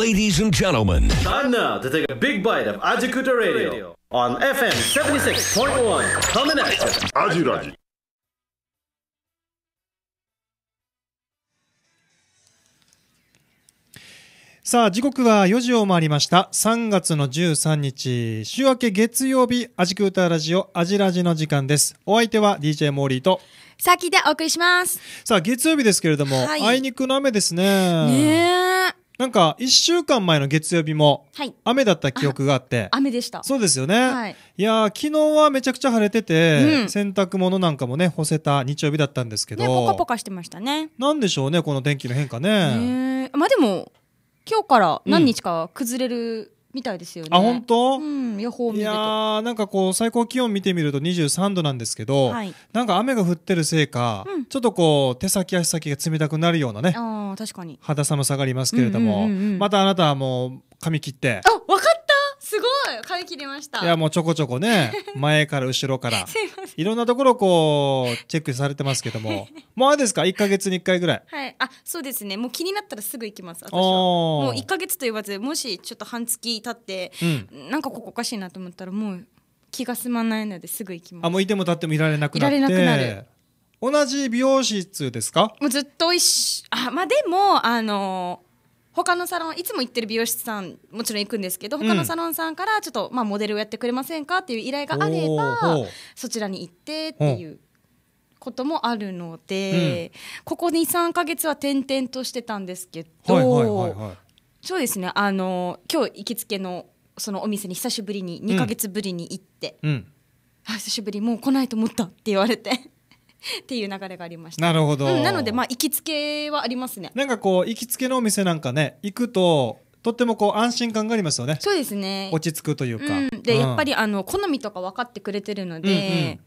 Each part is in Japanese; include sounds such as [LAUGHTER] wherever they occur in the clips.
Ladies and gentlemen, time now to take a big bite of Ajikuta Radio on FM 76.1. Coming at you, Ajiraji. さあ時刻は4時を回りました3月の13日週明け月曜日アジクータラジオアジラジの時間ですお相手は DJ モーリーとさきでお送りしますさあ月曜日ですけれども、はい、あいにくの雨ですねねなんか一週間前の月曜日も雨だった記憶があって、はい、雨でしたそうですよね、はい、いや昨日はめちゃくちゃ晴れてて、うん、洗濯物なんかもね干せた日曜日だったんですけど、ね、ポカポカしてましたねなんでしょうねこの天気の変化ねねまあでも今日から何日か崩れる、うんみたいですよね。あ本当？うん、予報いやなんかこう最高気温見てみると23度なんですけど、はい、なんか雨が降ってるせいか、うん、ちょっとこう手先足先が冷たくなるようなね、あ確かに肌寒さがありますけれども、またあなたはもう髪切って、あ分かった。買い切りましたいやもうちょこちょこね [LAUGHS] 前から後ろから [LAUGHS] いろんなところこうチェックされてますけども [LAUGHS] もうあれですか1か月に1回ぐらいはいあそうですねもう気になったらすぐ行きます私はもう1か月と言わずもしちょっと半月経って、うん、なんかここおかしいなと思ったらもう気が済まないのですぐ行きますあもういてもたってもいられなくなっていられなくなる同じ美容室ですかもうずっと一緒あまあでもあのー他のサロンいつも行ってる美容室さんもちろん行くんですけど他のサロンさんからちょっと、まあ、モデルをやってくれませんかっていう依頼があればそちらに行ってっていう。こともあるので、うん、ここ23か月は転々としてたんですけど、はいはいはいはい、そうですねあの今日行きつけのそのお店に久しぶりに2か月ぶりに行って、うん、久しぶりもう来ないと思ったって言われてっていう流れがありましたなるほど、うん、なのでまあ行きつけはありますねなんかこう行きつけのお店なんかね行くととってもこう安心感がありますよねそうですね落ち着くというか、うん、で、うん、やっぱりあの好みとか分かってくれてるので、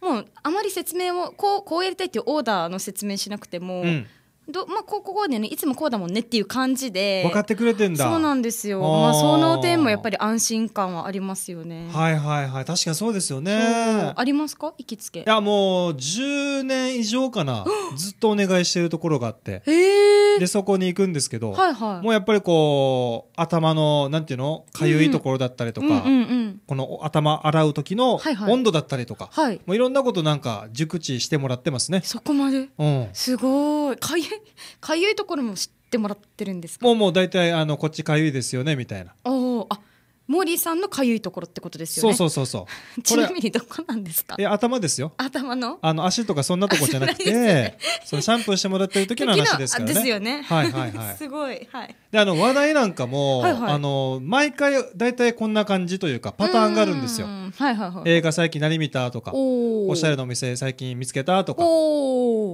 うんうん、もうあまり説明をこうこうやりたいっていうオーダーの説明しなくても、どまあ、こここでねいつもこうだもんねっていう感じで分かってくれてんだそうなんですよまあ、その点もやっぱり安心感はありますよねはいはいはい確かにそうですよねありますか行きつけいやもう10年以上かな [GASPS] ずっとお願いしてるところがあってでそこに行くんですけど、はいはい、もうやっぱりこう頭のなんていうのかゆいところだったりとか、この頭洗う時の温度だったりとか、はいはい、もういろんなことなんか熟知してもらってますねそこまで、うん、すごいかゆいかゆいところも知ってもらってるんですかもうもう大体あのこっちかゆいですよねみたいなモーリーさんのかゆいところってことですよね。そうそうそうそう。[LAUGHS] ちなみにどこなんですか。え頭ですよ。頭の。あの足とかそんなとこじゃなくて、ね、そのシャンプーしてもらってる時の話ですからね。ですよね。はいはいはい。[LAUGHS] すごいはい。であの話題なんかもはい、あの毎回だいたいこんな感じというかパターンがあるんですよ。はいはいはい。映画最近何見たとか、おしゃれのお店最近見つけたとか、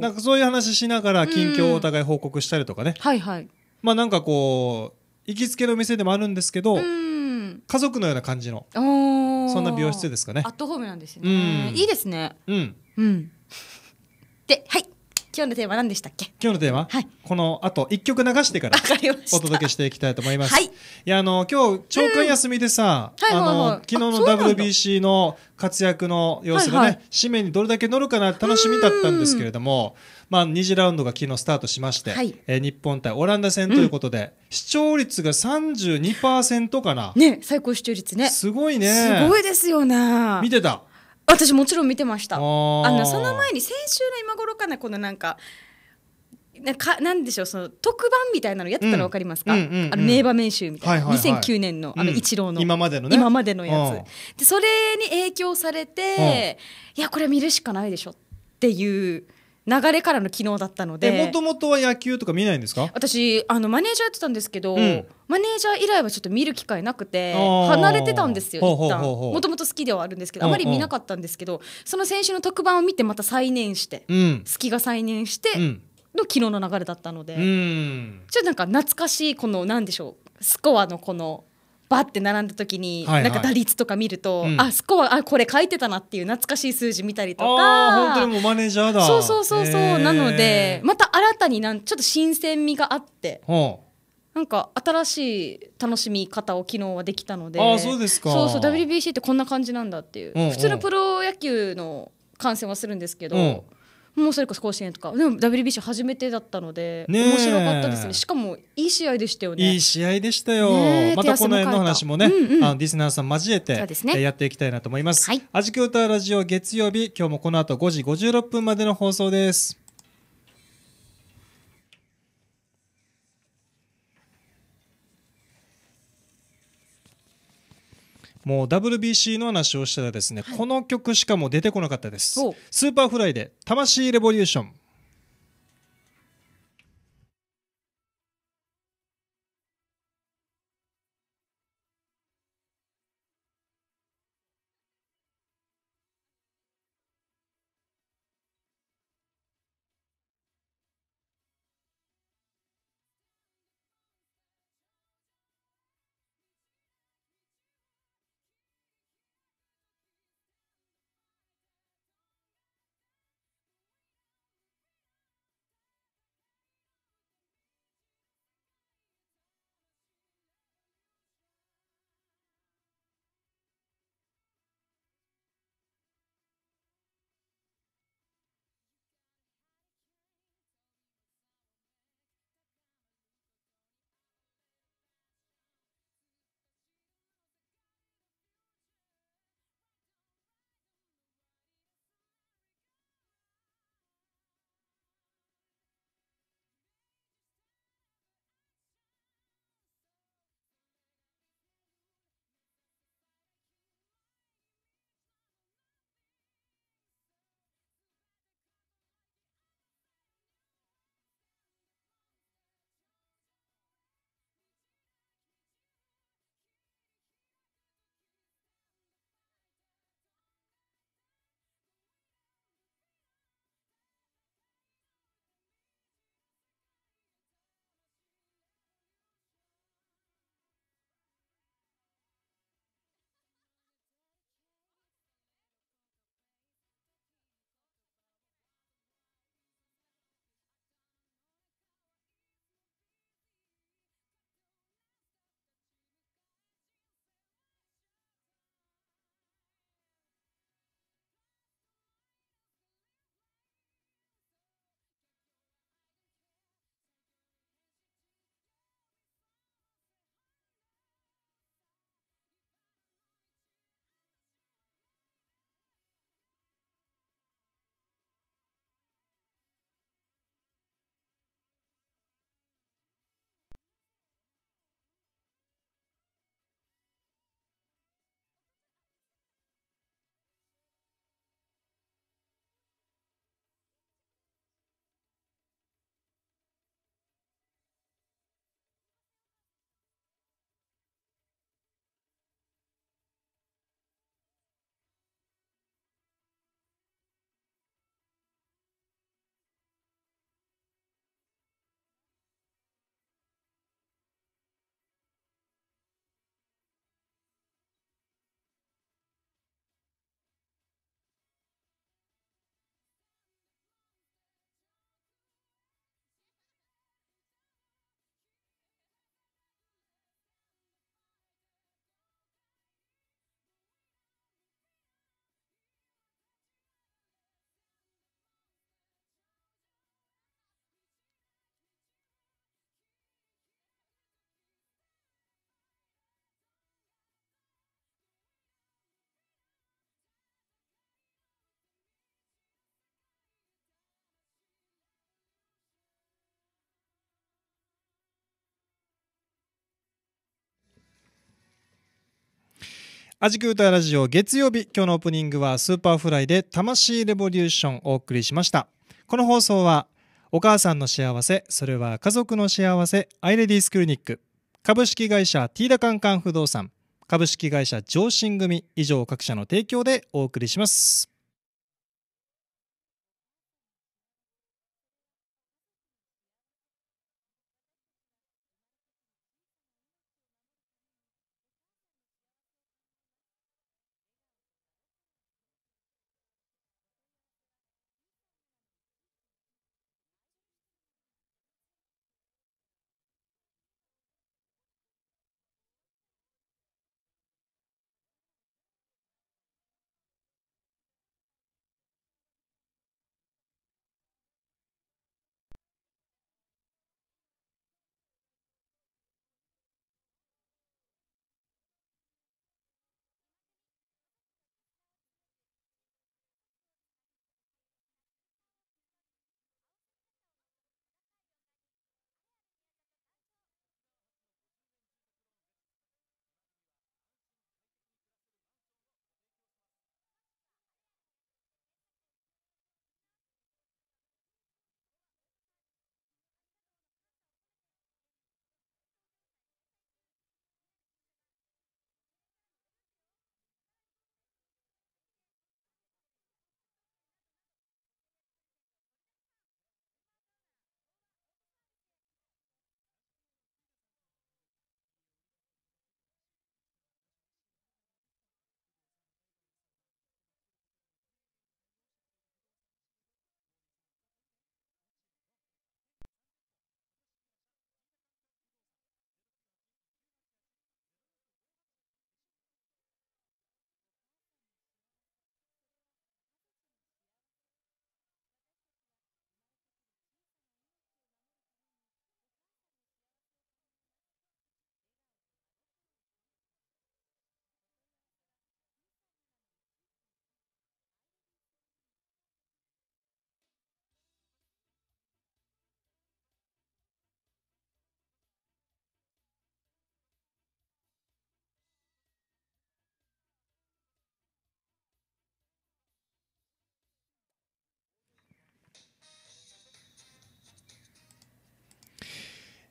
なんかそういう話しながら近況をお互い報告したりとかね。はいはい。まあなんかこう行きつけの店でもあるんですけど。うん家族のような感じのそんな美容室ですかねアットホームなんですねいいですねうんうんではい今日のテーマ何でしたっけ今日のテーマ、はい、この後一曲流してからお届けしていきたいと思います、はい、いやあの今日長官休みでさ、えー、あの、はいはい、昨日の WBC の活躍の様子がね、はいはい、紙面にどれだけ乗るかな楽しみだったんですけれどもまあ、2次ラウンドが昨日スタートしまして、はい、えー、日本対オランダ戦ということで、うん、視聴率が32%かなね最高視聴率ねすごいねすごいですよね見てた私もちろん見てましたあのその前に先週の今頃かなこのなんかなんでしょうその特番みたいなのやってたらわかりますか、うんうんうん、あの名場面集みたいな、はいはいはい、2009年のあの一郎の、うん、今までの、ね、今までのやつでそれに影響されていやこれ見るしかないでしょっていう流れからの機能だったのでもともとは野球とか見ないんですか私あのマネージャーやってたんですけど、うん、マネージャー以来はちょっと見る機会なくて離れてたんですよ一旦もともと好きではあるんですけどあまり見なかったんですけどその先週の特番を見てまた再燃して、うん、好きが再燃して、の昨日の流れだったので、うん、ちょっとなんか懐かしいこの何でしょうスコアのこのバって並んだ時に、はいはい、なんか打率とか見ると、うん、あスコアあこれ書いてたなっていう懐かしい数字見たりとか本当にもうマネージャーだそうそうそうそう、なのでまた新たになんちょっと新鮮味があってなんか新しい楽しみ方を昨日はできたのであそうですかそうそう WBC ってこんな感じなんだっていう、うう普通のプロ野球の観戦はするんですけど、うもうそれこそ甲子園とかでも WBC 初めてだったので、ね、面白かったですねしかもいい試合でしたよねいい試合でしたよ、またこの辺の話もね、うんうん、あのディスナーさん交えて、やっていきたいなと思います「はい、味気タラジオ」月曜日今日もこの後5時56分までの放送ですもう WBC の話をしたらですね、はい、この曲しかも出てこなかったですスーパーフライで「魂レボリューション」アジクータラジオ月曜日今日のオープニングはスーパーフライで魂レボリューションをお送りしましたこの放送はお母さんの幸せそれは家族の幸せアイレディスクリニック株式会社ティーダカンカン不動産株式会社上進組以上各社の提供でお送りします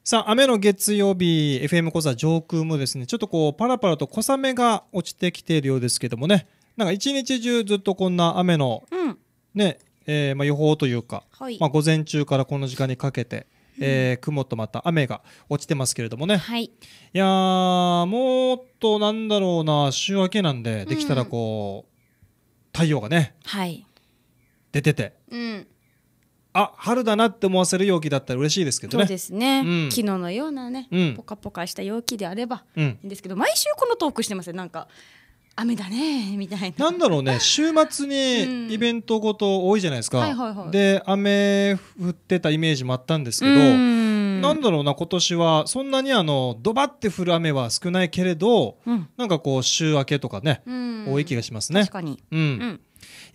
さあ、雨の月曜日、FM 小座上空もですね、ちょっとこう、パラパラと小雨が落ちてきているようですけどもね、なんか一日中ずっとこんな雨の、うん、ね、えー、まあ予報というか、はい、まあ午前中からこの時間にかけて、えー、雲とまた雨が落ちてますけれどもね、はい、いやもっとなんだろうな週明けなんでできたらこう、うん、太陽がね、はい、出てて、うん、あ春だなって思わせる陽気だったら嬉しいですけどねそうですね、うん、昨日のようなね、うん、ポカポカした陽気であればいいんですけど、毎週このトークしてますよなんか雨だねみたいななんだろうね [LAUGHS] 週末にイベントごと多いじゃないですか、で雨降ってたイメージもあったんですけど、なんだろうな今年はそんなにあのドバって降る雨は少ないけれど、うん、なんかこう週明けとかね、多い気がしますね確かにうん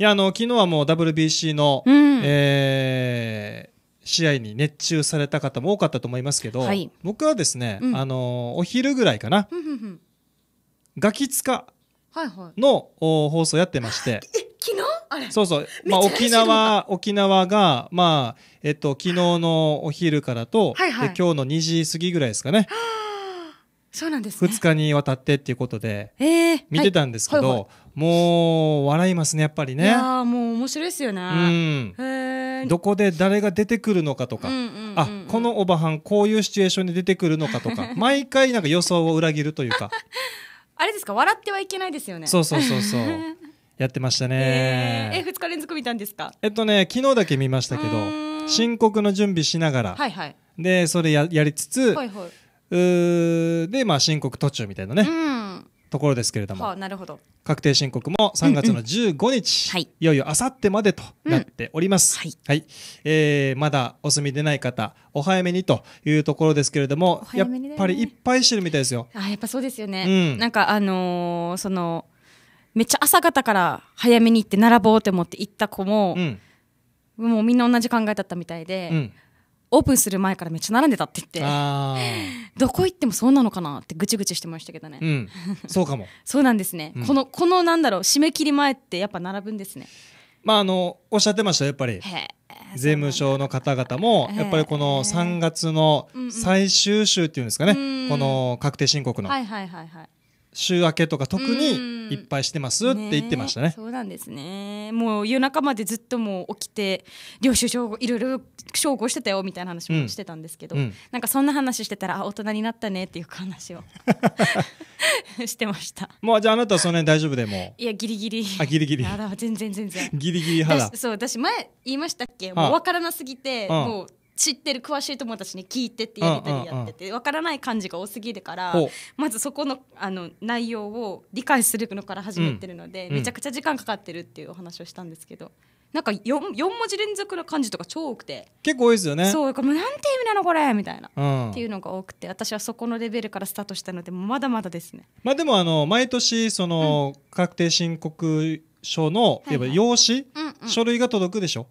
いや、あの、昨日はもう WBC の、うん、えー、試合に熱中された方も多かったと思いますけど、はい、僕はですね、うん、あのお昼ぐらいかな、ガキツカの、放送やってまして。昨日あれそうそう、まあ、沖縄沖縄が、まあえっと、昨日のお昼からと、はいはい、今日の2時過ぎぐらいですかね。そうなんですね2日にわたってっていうことで見てたんですけど、はいはいはい、もう笑いますねやっぱりねいやもう面白いですよね、うん、どこで誰が出てくるのかとか、うんうんうんうん、あこのおばはんこういうシチュエーションで出てくるのかとか [LAUGHS] 毎回なんか予想を裏切るというか [LAUGHS] あれですか笑ってはいけないですよねそうそうそうそう [LAUGHS] やってましたねえー、え2日連続見たんですかえっとね昨日だけ見ましたけど申告の準備しながら、はいはい、でそれややりつつ、はいはいで、まあ、申告途中みたいなね、ところですけれども、はあ、なるほど確定申告も3月の15日、うんうんはい、よいよあさってまでとなっております、うん、はい、はい、えー、まだお済みでない方お早めにというところですけれども、ね、やっぱりいっぱいしてるみたいですよあやっぱそうですよね、うん、なんかあのー、そのめっちゃ朝方から早めに行って並ぼうって思って行った子も、うん、もうみんな同じ考えだったみたいで、うんオープンする前からめっちゃ並んでたって言ってどこ行ってもそうなのかなってぐちぐちしてましたけどね、うん、そうかも [LAUGHS] そうなんですね、うん、このこのなんだろう締め切り前ってやっぱ並ぶんですねまああのおっしゃってましたやっぱり税務署の方々もやっぱりこの3月の最終週っていうんですかね、うんこの確定申告の、はいはいはいはい、週明けとか特にいっぱいしてますって言ってましたね、ね、そうなんですねもう夜中までずっともう起きて領収書いろいろ証拠してたよみたいな話もしてたんですけど、うんうん、なんかそんな話してたらあ大人になったねっていう話を [LAUGHS] してましたもうじゃああなたはその辺大丈夫でもいやギリギリあギリギリあ全然全然ギリギリ派そう私前言いましたっけもう分からなすぎて、もう知ってる詳しい友達に聞いてってやりたりやっててわからない漢字が多すぎるからまずそこのあの内容を理解するのから始めてるので、めちゃくちゃ時間かかってるっていうお話をしたんですけど。なんか 4, 4文字連続の漢字とか超多くて結構多いですよねそうかもうなんて意味なのこれみたいな、うん、っていうのが多くて私はそこのレベルからスタートしたのでまだまだですねまあでもあの毎年その、確定申告書の、はいわば用紙、書類が届くでしょ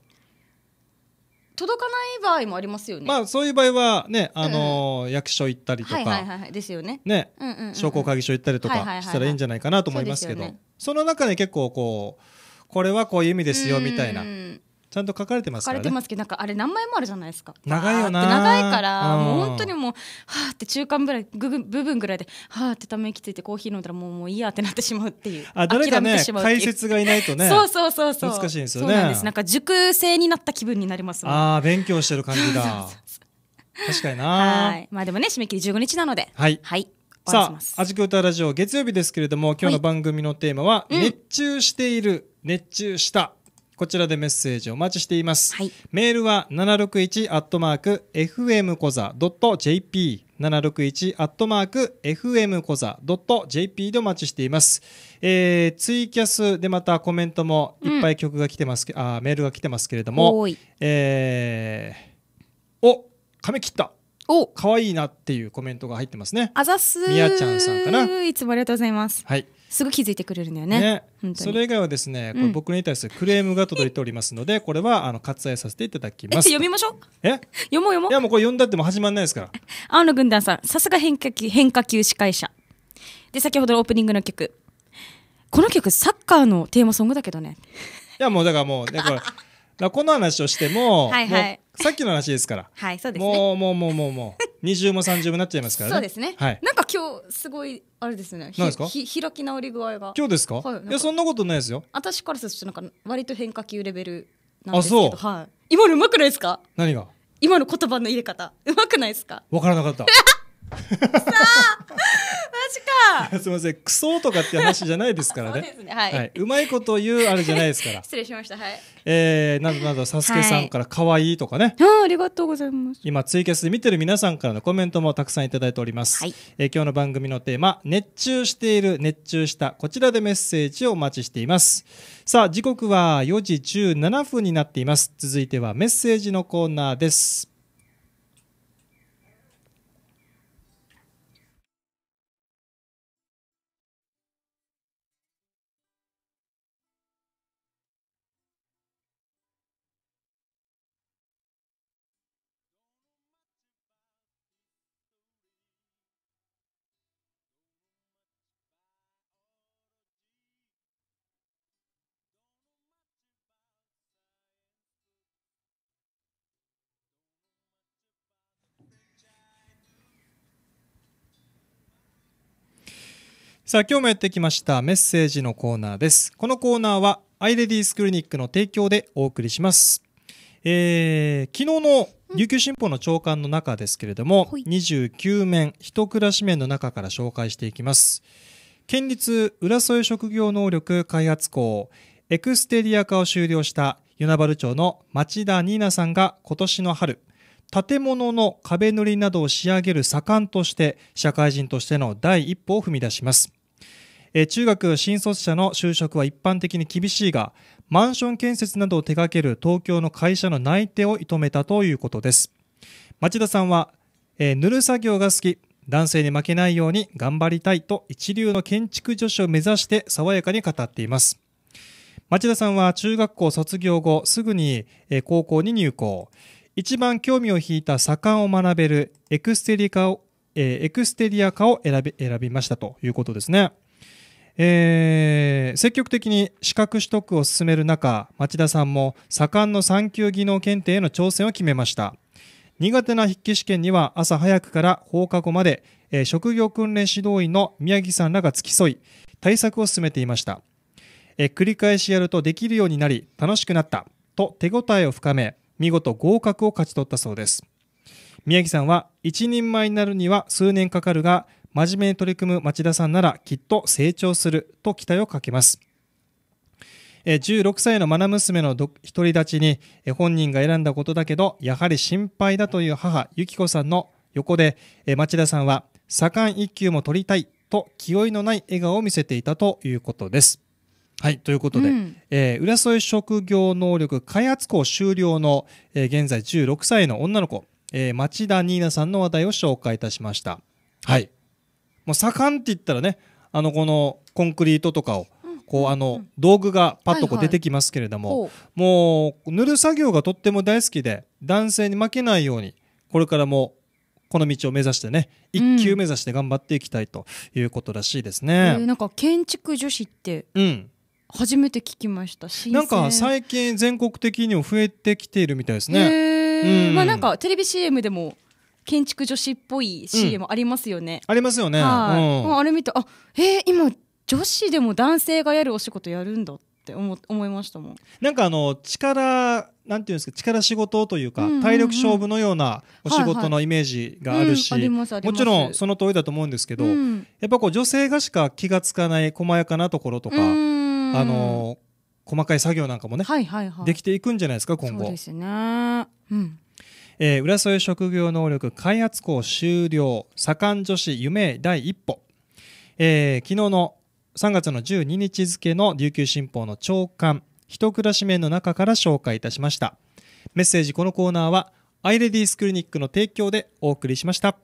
届かない場合もありますよね。まあそういう場合はね、あのーうん、役所行ったりとか、はいはいはい、ですよね。ね、うんうんうん商工会議所行ったりとかしたらいいんじゃないかなと思いますけど、はいはいはいはい、その中で結構こうこれはこういう意味ですよみたいな。ちゃんと書かれてますからね。書かれてますけど、なんかあれ何枚もあるじゃないですか。長いよな。長いから、もう本当にもう、はあって中間ぐらい、ぐ部分ぐらいで、はあってため息ついてコーヒー飲んだら、もう、もういいやってなってしまうっていう。あ、誰かね、解説がいないとね。そうそうそうそう。難しいんですよね。そうなんです。なんか熟成になった気分になります、ね、ああ、勉強してる感じだ。確かにな。はい。まあでもね、締め切り15日なので。はい。はい。さあ、アジク歌ラジオ月曜日ですけれども、今日の番組のテーマは、熱中している、熱中した。こちらでメッセージお待ちしています。はい、メールは761アットマーク FM コザドット .jp 761アットマーク FM コザドット .jp でお待ちしています、えー、ツイキャスでまたコメントもいっぱい曲が来てますけ、うん、あメールが来てますけれどもえー、お髪切ったお可愛いなっていうコメントが入ってますねあざすみやちゃんさんかないつもありがとうございますはいすぐ気づいてくれるんだよね。ねそれ以外はですね、これ僕に対するクレームが届いておりますので、うん、これはあの割愛させていただきます。読みましょう。え、読もう読もう。いやもうこれ読んだっても始まんないですから。青の軍団さん、さすが変化球変化球司会者。で先ほどのオープニングの曲、この曲サッカーのテーマソングだけどね。いやもうだからもう [LAUGHS] だから。この話をしても、はいはい、さっきの話ですから。はい、そうです、ね、もう、もう、もう、もう、もう。二0も三0もなっちゃいますからね。そうですね。はい。なんか今日すごいあれですね。何ですか？ひ開き直り具合が。今日ですか？はい。いやそんなことないですよ。私からするとなんか割と変化球レベルなんですけど。あそう。はい。今のうまくないですか？何が？今の言葉の入れ方うまくないですか？わからなかった。マジか [LAUGHS] すみませんクソとかって話じゃないですからねねはい、はい、うまいこと言うあれじゃないですから [LAUGHS] 失礼しましたはいえー、などなどサスケさんから可愛いとかね、はい、あありがとうございます今ツイキャスで見てる皆さんからのコメントもたくさんいただいております、はい、えー、今日の番組のテーマ熱中している熱中したこちらでメッセージをお待ちしていますさあ時刻は4時17分になっています続いてはメッセージのコーナーですさあ、今日もやってきましたメッセージのコーナーです。このコーナーは、アイレディースクリニックの提供でお送りします。えー、昨日の琉球新報の朝刊の中ですけれども、うん、29面、一暮らし面の中から紹介していきます。県立浦添職業能力開発校、エクステリア化を終了した与那原町の町田ニーナさんが今年の春、建物の壁塗りなどを仕上げる左官として社会人としての第一歩を踏み出します。えー、中学新卒者の就職は一般的に厳しいが、マンション建設などを手掛ける東京の会社の内定を射止めたということです。町田さんは、えー、塗る作業が好き、男性に負けないように頑張りたいと一流の建築女子を目指して爽やかに語っています。町田さんは中学校卒業後すぐに高校に入校。一番興味を引いた左官を学べるエクステリア化を選びましたということですね。えー、積極的に資格取得を進める中町田さんも盛んの産休技能検定への挑戦を決めました苦手な筆記試験には朝早くから放課後まで、えー、職業訓練指導員の宮城さんらが付き添い対策を進めていましたえ繰り返しやるとできるようになり楽しくなったと手応えを深め見事合格を勝ち取ったそうです宮城さんは一人前になるには数年かかるが真面目に取り組む町田さんならきっと成長すると期待をかけます。16歳の愛娘の独り立ちに本人が選んだことだけど、やはり心配だという母、ゆき子さんの横で、町田さんは、左官一級も取りたいと気負いのない笑顔を見せていたということです。はい、ということで、うん、えー、浦添職業能力開発校修了の、現在16歳の女の子、町田新ナさんの話題を紹介いたしました。はい。もう盛んって言ったらねあのこのコンクリートとかをこうあの道具がパッとこう出てきますけれども、もう塗る作業がとっても大好きで男性に負けないようにこれからもこの道を目指してね一級目指して頑張っていきたいということらしいですね。うんえー、なんか建築女子って、初めて聞きましたなんか最近全国的にも増えてきているみたいですね。えー、うん、まあなんかテレビ CM でも建築女子っぽい CM ありますよね。ありますよね。はい。あれ見て、あ、えー、今女子でも男性がやるお仕事やるんだって思思いましたもん。なんかあの力なんていうんですか力仕事というか、うんうんうん、体力勝負のようなお仕事のイメージがあるし、もちろんその通りだと思うんですけど、うん、やっぱこう女性がしか気が付かない細やかなところとか、あの細かい作業なんかもね、はいはいはい、できていくんじゃないですか今後。そうですね。うんえー、浦添職業能力開発校終了、左官女子夢第一歩、えー、昨日の3月の12日付の琉球新報の朝刊、一暮らし面の中から紹介いたしました。メッセージこのコーナーは、アイレディースクリニックの提供でお送りしました。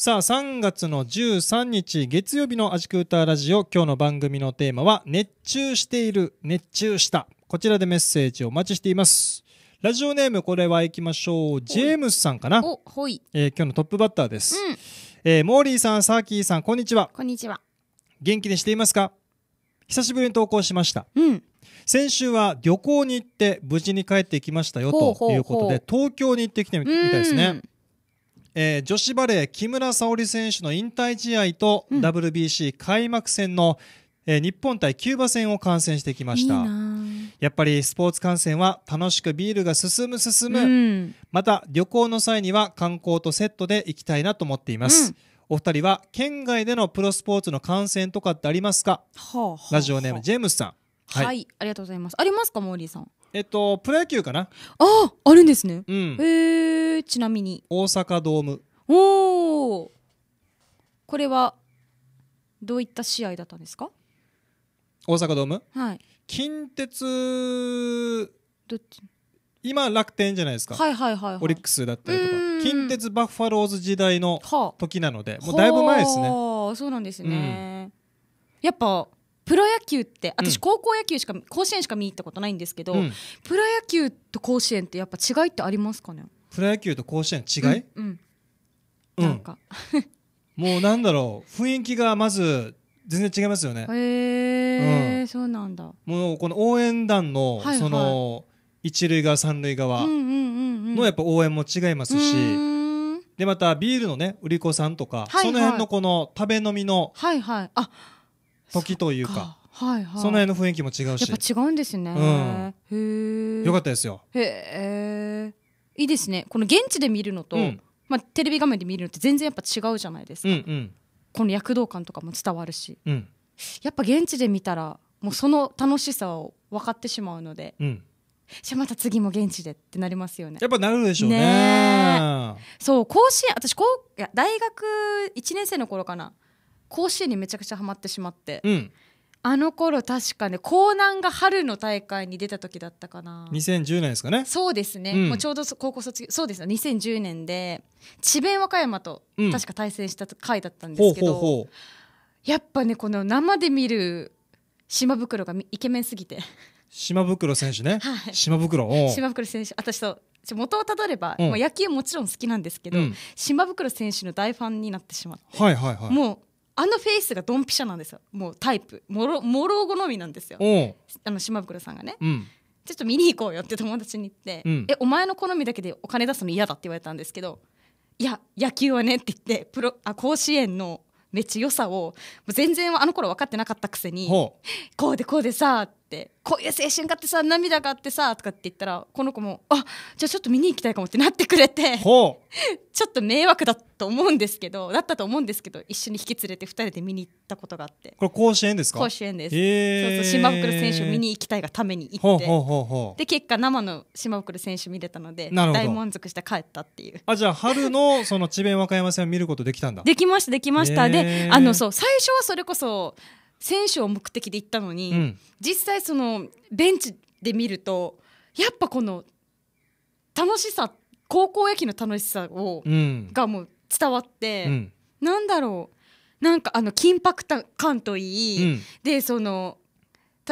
さあ、3月の13日月曜日のアジクーターラジオ、今日の番組のテーマは、熱中している、熱中した。こちらでメッセージをお待ちしています。ラジオネーム、これはいきましょう。ジェームスさんかなお、ほい。えー、今日のトップバッターです。うん、えー、モーリーさん、サーキーさん、こんにちは。こんにちは。元気にしていますか久しぶりに投稿しました。うん。先週は旅行に行って無事に帰ってきましたよということで、東京に行ってきてみたいですね。うんえー、女子バレー木村沙織選手の引退試合と、うん、WBC 開幕戦の、えー、日本対キューバ戦を観戦してきましたやっぱりスポーツ観戦は楽しくビールが進む進む、うん、また旅行の際には観光とセットで行きたいなと思っています、うんお二人は県外でのプロスポーツの観戦とかってありますか、はあはあ、ラジオネームジェームスさん、はい、はい、ありがとうございますありますかモーリーさんえっと、プロ野球かなあああるんですね、うん、えちなみに大阪ドームおおこれはどういった試合だったんですか大阪ドームはい近鉄どっち今楽天じゃないですか、はいはいはい、はい、オリックスだったりとか近鉄バッファローズ時代の時なので、はあ、もうだいぶ前ですねああ、そうなんですね、うん、やっぱプロ野球って私高校野球しか、甲子園しか見に行ったことないんですけど、プロ野球と甲子園ってやっぱ違いってありますかねプロ野球と甲子園違い、うんなんか [LAUGHS] もうなんだろう雰囲気がまず全然違いますよね。へえ、うん、そうなんだ。もうこの応援団の、その一塁側三塁側のやっぱ応援も違いますし、でまたビールのね売り子さんとか、はいはい、その辺のこの食べ飲みの、はいはい、あ時というかはいはい、その辺の雰囲気も違うしやっぱ違うんですね、うん、へえよかったですよへえいいですねこの現地で見るのと、うん、まあ、テレビ画面で見るのって全然やっぱ違うじゃないですか、うんうん、この躍動感とかも伝わるし、うん、やっぱ現地で見たらもうその楽しさを分かってしまうので、じゃあまた次も現地でってなりますよね。やっぱなるでしょうね。ねそう甲子園私こういや大学1年生の頃かな甲子園にめちゃくちゃハマってしまって、うん、あの頃確かね江南が春の大会に出た時だったかな2010年ですかねそうですね、うん、もうちょうど高校卒業そうですね2010年で智弁和歌山と確か対戦した回だったんですけど、うん、ほうほうほうやっぱねこの生で見る島袋がイケメンすぎて島袋選手ね、[LAUGHS] はい、島袋島袋選手私と元をたどれば、うん、野球もちろん好きなんですけど、うん、島袋選手の大ファンになってしまって、はいはいはい、もうあのフェイスがドンピシャなんですよもうタイプもろもろ好みなんですよあの島袋さんがね、うん、ちょっと見に行こうよって友達に言って「うん、えお前の好みだけでお金出すの嫌だ」って言われたんですけど「いや野球はね」って言ってプロあ甲子園のめっちゃ良さを全然あの頃分かってなかったくせにこうでこうでさってこういう青春があってさ涙があってさとかって言ったらこの子もあじゃあちょっと見に行きたいかもってなってくれて [LAUGHS] ちょっと迷惑だと思うんですけどだったと思うんですけど一緒に引き連れて2人で見に行ったことがあってこれ甲子園ですか甲子園です、えそうそう島袋選手を見に行きたいがために行ってで結果生の島袋選手見れたので大満足して帰ったっていうあじゃあ春のその智弁和歌山戦を見ることできたんだできましたできました、であのそう最初はそれこそ選手を目的で行ったのに、うん、実際そのベンチで見るとやっぱこの楽しさ高校野球の楽しさを、うん、がもう伝わって、うん、なんだろうなんかあの緊迫感といい、うん、でその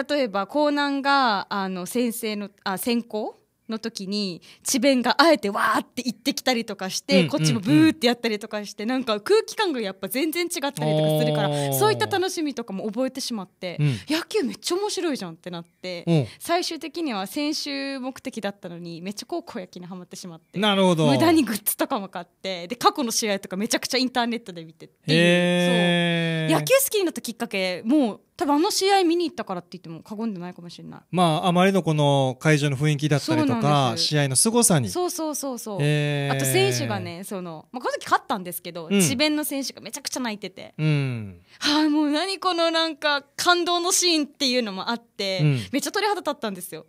例えば江南があの先生のあ先行の時に智弁があえてわーって行ってきたりとかして、こっちもブーってやったりとかして、なんか空気感がやっぱ全然違ったりとかするからそういった楽しみとかも覚えてしまって、野球めっちゃ面白いじゃんってなって最終的には先週目的だったのにめっちゃ高校野球にはまってしまってなるほど無駄にグッズとかも買ってで過去の試合とかめちゃくちゃインターネットで見てっていうそう野球好きになったきっかけもう多分あの試合見に行ったからって言っても過言でないかもしれないまああまりのこの会場の雰囲気だったりとか試合の凄さにそうそうそうそう、えー、あと選手がねその、まあ、この時勝ったんですけど、うん、智弁の選手がめちゃくちゃ泣いてて、うん、はあもう何このなんか感動のシーンっていうのもあって、うん、めっちゃ鳥肌立ったんですよ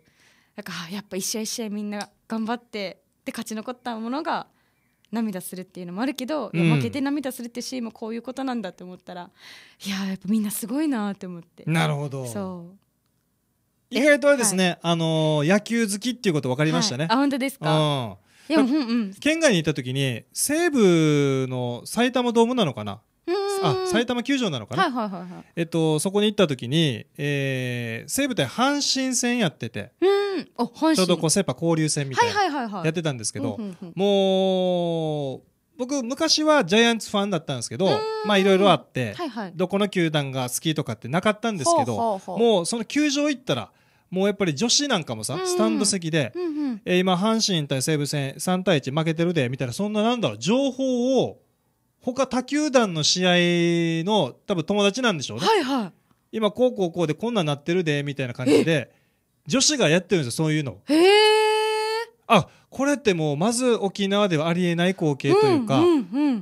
だからやっぱ一試合一試合みんな頑張ってで勝ち残ったものが涙するっていうのもあるけど、うん、負けて涙するってシーンもこういうことなんだって思ったらいややっぱみんなすごいなって思ってなるほどそう意外とはですね、はい、あのー、野球好きっていうこと分かりましたね、はい、あ本当ですか、うん、でも、うんうん、県外に行った時に西武の埼玉ドームなのかなあ埼玉球場なのかな、はいはいはいはい、えっと、そこに行った時に、えー、西武対阪神戦やってて、うんうん、ちょうどこうセ・パ交流戦みたいなやってたんですけど、もう僕昔はジャイアンツファンだったんですけどまあいろいろあって、はいはい、どこの球団が好きとかってなかったんですけどもうその球場行ったらもうやっぱり女子なんかもさ、スタンド席で、うんうん、えー、今阪神対西武戦3対1負けてるでみたいなそんななんだろう情報を他他球団の試合の多分友達なんでしょうね。はいはい今こうこうこうでこんなんなってるでみたいな感じで女子がやってるんですよ、そういうの。へあ、これってもう、まず沖縄ではありえない光景というか、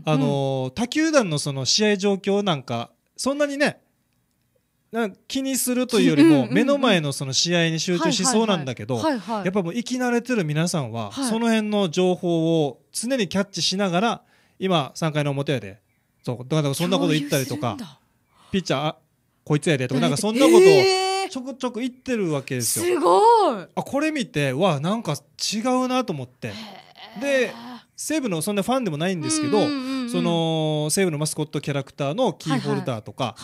あの、他球団のその試合状況なんか、そんなにね、な気にするというよりも目の前のその試合に集中しそうなんだけどやっぱもう生き慣れてる皆さんはその辺の情報を常にキャッチしながら今3回の表やでそうだからそんなこと言ったりとかピッチャーこいつやでとかなんかそんなことを。ちょくちょく行ってるわけですよすごいあこれ見てわなんか違うなと思ってで西武のそんなファンでもないんですけど、うんうんうんうん、その西武のマスコットキャラクターのキーホルダーとか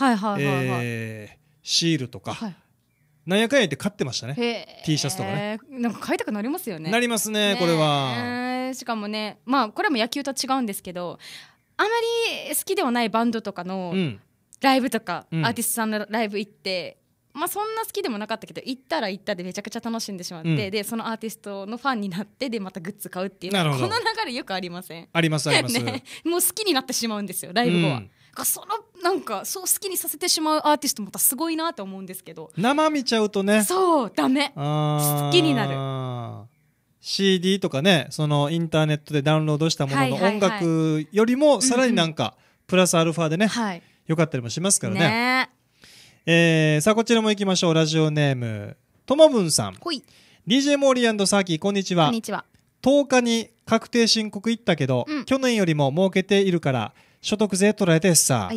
シールとか、はい、なんやかんやって買ってましたね T シャツとかねなんか買いたくなりますよねなりますね、ね、これはしかもねまあこれも野球と違うんですけどあまり好きではないバンドとかの、ライブとか、うん、アーティストさんのライブ行ってまあ、そんな好きでもなかったけど行ったら行ったでめちゃくちゃ楽しんでしまって、うん、でそのアーティストのファンになってでまたグッズ買うっていうこの流れよくありませんあります [LAUGHS] あります、ね、もう好きになってしまうんですよライブ後は。うんそのなんかそう好きにさせてしまうアーティストまたすごいなと思うんですけど生見ちゃうとねそうダメ好きになる CD とかねそのインターネットでダウンロードしたものの音楽よりもさらになんか、プラスアルファでね、はい、よかったりもしますからねねえー、さあ、こちらも行きましょう。ラジオネーム、ともぶんさん。い。DJ モーリーサーキー、こんにちは。こんにちは。10日に確定申告行ったけど、うん、去年よりも儲けているから、所得税取られてさ。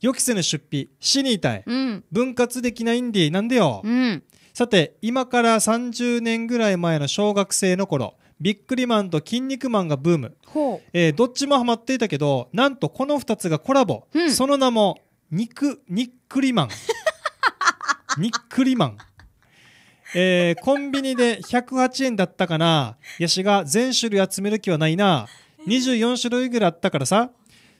予期せぬ出費、死に痛い。うん、分割できないんで、なんでよ。うん、さて、今から30年ぐらい前の小学生の頃、ビックリマンと筋肉マンがブーム。ほえー、どっちもハマっていたけど、なんとこの2つがコラボ。その名も、肉、ニックリマン。ニックリマン。えー、コンビニで108円だったかな。ヤシが全種類集める気はないな。24種類ぐらいあったからさ。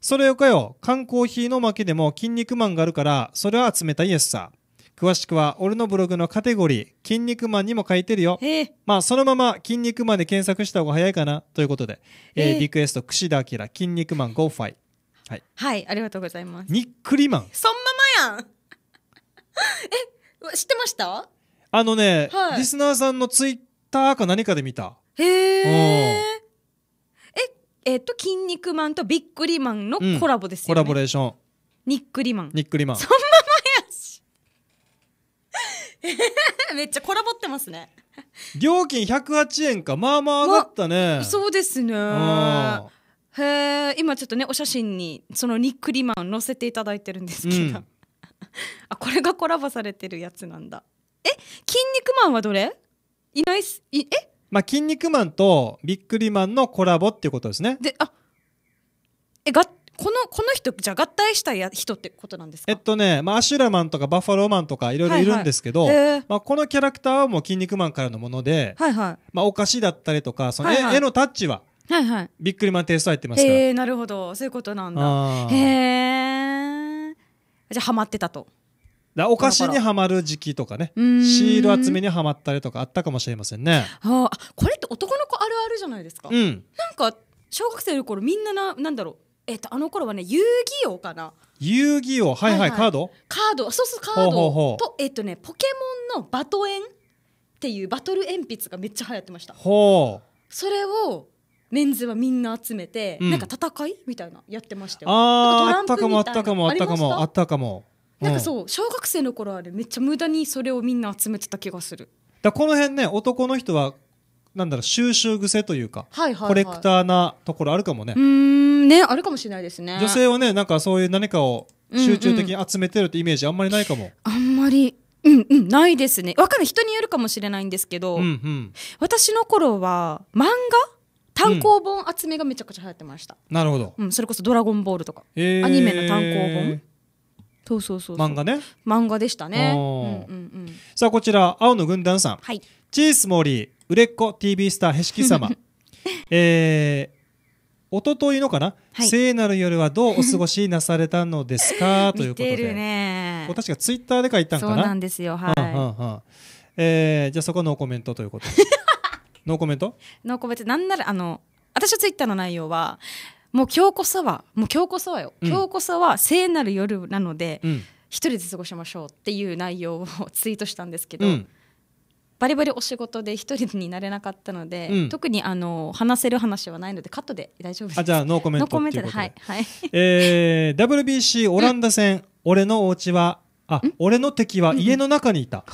それをかよ、缶コーヒーの負けでも筋肉マンがあるから、それは集めたイエスさ。詳しくは、俺のブログのカテゴリー、筋肉マンにも書いてるよ。えー、まあ、そのまま、筋肉マンで検索した方が早いかな、ということで。えー、えー、リクエスト、串田明、筋肉マンゴーファイ。はい。はい、ありがとうございます。にっくりマン。そんままやんえ [LAUGHS] 知ってましたあのね、はい、リスナーさんのツイッターか何かで見たへええっと筋肉マンとビックリマンのコラボですよ、ねうん、コラボレーションニックリマンニックリマンそんな前やし [LAUGHS] めっちゃコラボってますね料金108円かまあまあ上がったねそうですねへえ今ちょっとねお写真にそのニックリマン載せていただいてるんですけど、うん [LAUGHS] あこれがコラボされてるやつなんだえ筋肉マンはどれいないっすいえまあ筋肉マンとビックリマンのコラボっていうことですねであえがこのこの人じゃ合体したや人ってことなんですかえっとね、まあ、アシュラマンとかバッファローマンとかいろいろいるんですけど、このキャラクターはもう「筋肉マン」からのもので、はいはいまお菓子だったりとかその絵はいはい、絵のタッチは、はいはい、ビックリマンテイスト入ってますからへえなるほどそういうことなんだへえじゃあハマってたと。だお菓子にはまる時期とかねシール集めにはまったりとかあったかもしれませんねあこれって男の子あるあるじゃないですか、うん、なんか小学生の頃みんなななんだろうえっ、ー、とあの頃はね遊戯王かな遊戯王はいはい、はいはい、カードカードそうそうカードとえっ、ー、とねポケモンのバトエンっていうバトル鉛筆がめっちゃ流行ってましたほうそれをメンズはみんな集めて、うん、なんか戦いみたいなやってましたよあああったかもあったかもあったかもあったかも、うん、なんかそう小学生の頃あれめっちゃ無駄にそれをみんな集めてた気がするだこの辺ね男の人はなんだろう収集癖というか、はいはいはい、コレクターなところあるかもねうんねあるかもしれないですね女性はねなんかそういう何かを集中的に集めてるってイメージあんまりないかも、うんうん、あんまりうんうん、ないですね。わかんない。人によるかもしれないんですけど、うんうん、私の頃は漫画単行本集めがめちゃくちゃ流行ってました、なるほど、うん、それこそ「ドラゴンボール」とか、えー、アニメの単行本そうそうそう漫画ね漫画でしたね、うんうんうん、さあこちら青の軍団さん、はい、チースモーリー売れっ子 TV スターへしき様 [LAUGHS] えーおとといのかな、はい、聖なる夜はどうお過ごしなされたのですか [LAUGHS] ということで見てるね確かツイッターで書いたんかなそうなんですよはい、はあはあえー、じゃあそこのコメントということで [LAUGHS] ノーコメントノーコメントなんならあの私はツイッターの内容はもう今日こそはもう今日こそはよ、うん、今日こそは聖なる夜なので、うん、一人で過ごしましょうっていう内容をツイートしたんですけど、うん、バリバリお仕事で一人になれなかったので、うん、特にあの話せる話はないのでカットで大丈夫ですあじゃあノーコメントノーコメントではい、はいえー、WBC オランダ戦、俺のお家はあ俺の敵は家の中にいた、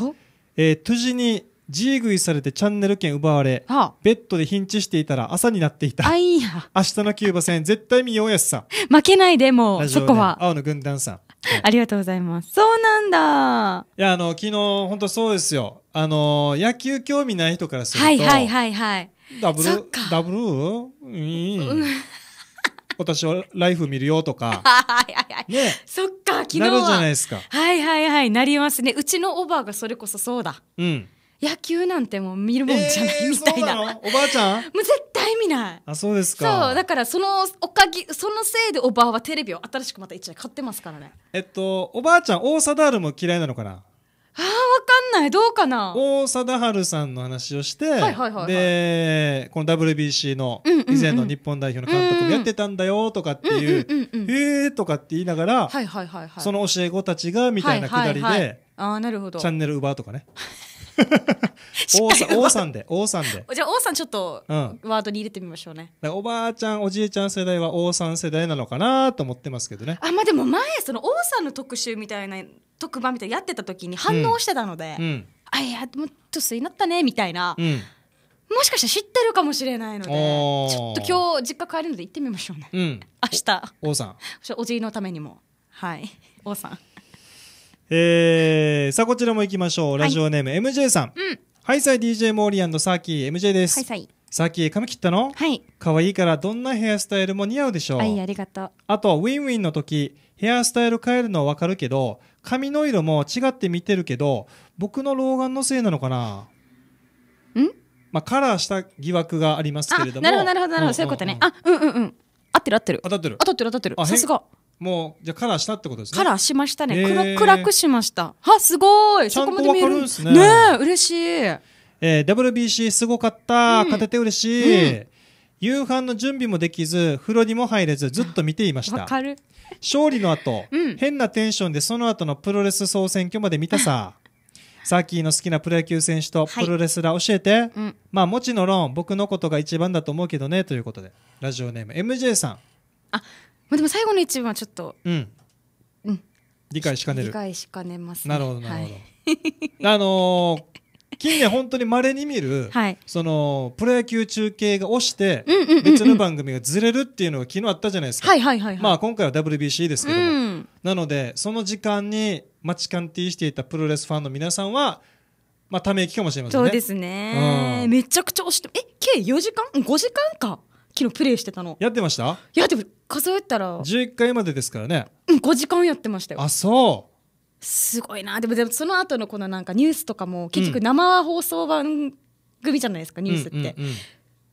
えー、トゥジニジーグイされてチャンネル権奪われ、はあ、ベッドでヒンチしていたら朝になっていた。あいや。明日のキューバ戦、絶対見ようやすさ。負けないでもそこは。青の軍団さん、はい、ありがとうございます。そうなんだ。いや、あの、昨日、本当そうですよ。あの、野球興味ない人からすると。はいはいはいはい。ダブル、ダブルうん。[LAUGHS] 私はライフ見るよとか。[LAUGHS] はいはいはい。ね。そっか、昨日なるじゃないですか。はいはいはい。なりますね。うちのーバーがそれこそそうだ。うん。野球なんてもう見るもんじゃないみたいなえー、なおばあちゃんもう絶対見ないあそうですかそうだからそのおかげそのせいでおばあはテレビを新しくまた一台買ってますからねえっとおばあちゃん大貞治も嫌いなのかなあわかんないどうかな大貞治さんの話をして、でこの WBC の以前の日本代表の監督もやってたんだよとかっていう,、うえーとかって言いながら、はいはいはいはい、その教え子たちがみたいなくだりで、あなるほどチャンネル奪うとかね [LAUGHS] 王さん、王さんで、王さんで。[LAUGHS] じゃあ王さんちょっと、ワードに入れてみましょうね。おばあちゃん、おじいちゃん世代は王さん世代なのかなと思ってますけどね。あ、まあでも前、その王さんの特集みたいな、特番みたいなやってた時に反応してたので、うん、あ、いや、もっと吸いなったね、みたいな。うんもしかしたら知ってるかもしれないので、ちょっと今日実家帰るので行ってみましょうね。うん、明日。王さん。[LAUGHS] おじいのためにも。はい。王さん。えー、さあこちらも行きましょう。ラジオネーム、MJ さん。うん。ハイサイ DJ モーリーサーキー MJ です。はいさい。サーキー髪切ったのはい。可愛いからどんなヘアスタイルも似合うでしょう。はい、ありがとう。あと、ウィンウィンの時、ヘアスタイル変えるのはわかるけど、髪の色も違って見てるけど、僕の老眼のせいなのかなんまあ、カラーした疑惑がありますけあ、なれるほど、も。なるほど、なるほど、そういうことね。あ、うんうんうん。合ってる合ってる。当たってる。当たってる当たってる。あさすが。もうじゃカラーしたってことですね。カラーしましたね。えー、暗くしました。はすごい。そこまで見えるんですね。ね嬉しい。えー、WBC すごかった、勝てて嬉しい、うん、夕飯の準備もできず風呂にも入れずずっと見ていました勝利の後、うん、変なテンションでその後のプロレス総選挙まで見たささっきの好きなプロ野球選手とプロレスラー教えて、はいうん、まあもちの論僕のことが一番だと思うけどねということでラジオネーム MJ さんああ、でも最後の一文はちょっと、うん、うん、理解しかねる理解しかねます、ね、なるほどなるほど、はい、あのー近年本当にまれに見る、はい、そのプロ野球中継が押して、うん別の番組がずれるっていうのが昨日あったじゃないですか、はいはいはいはい、まあ、今回は WBC ですけども、うん、なのでその時間に待ちカンティしていたプロレスファンの皆さんは、まあ、ため息かもしれませんねそうですね、うん、めちゃくちゃ押してえ計4時間5時間か昨日プレイしてたのやってましたいやでも数えたら11回までですからねうん5時間やってましたよあそうすごいなでもでもその後のこのなんかニュースとかも結局生放送番組じゃないですか、ニュースって、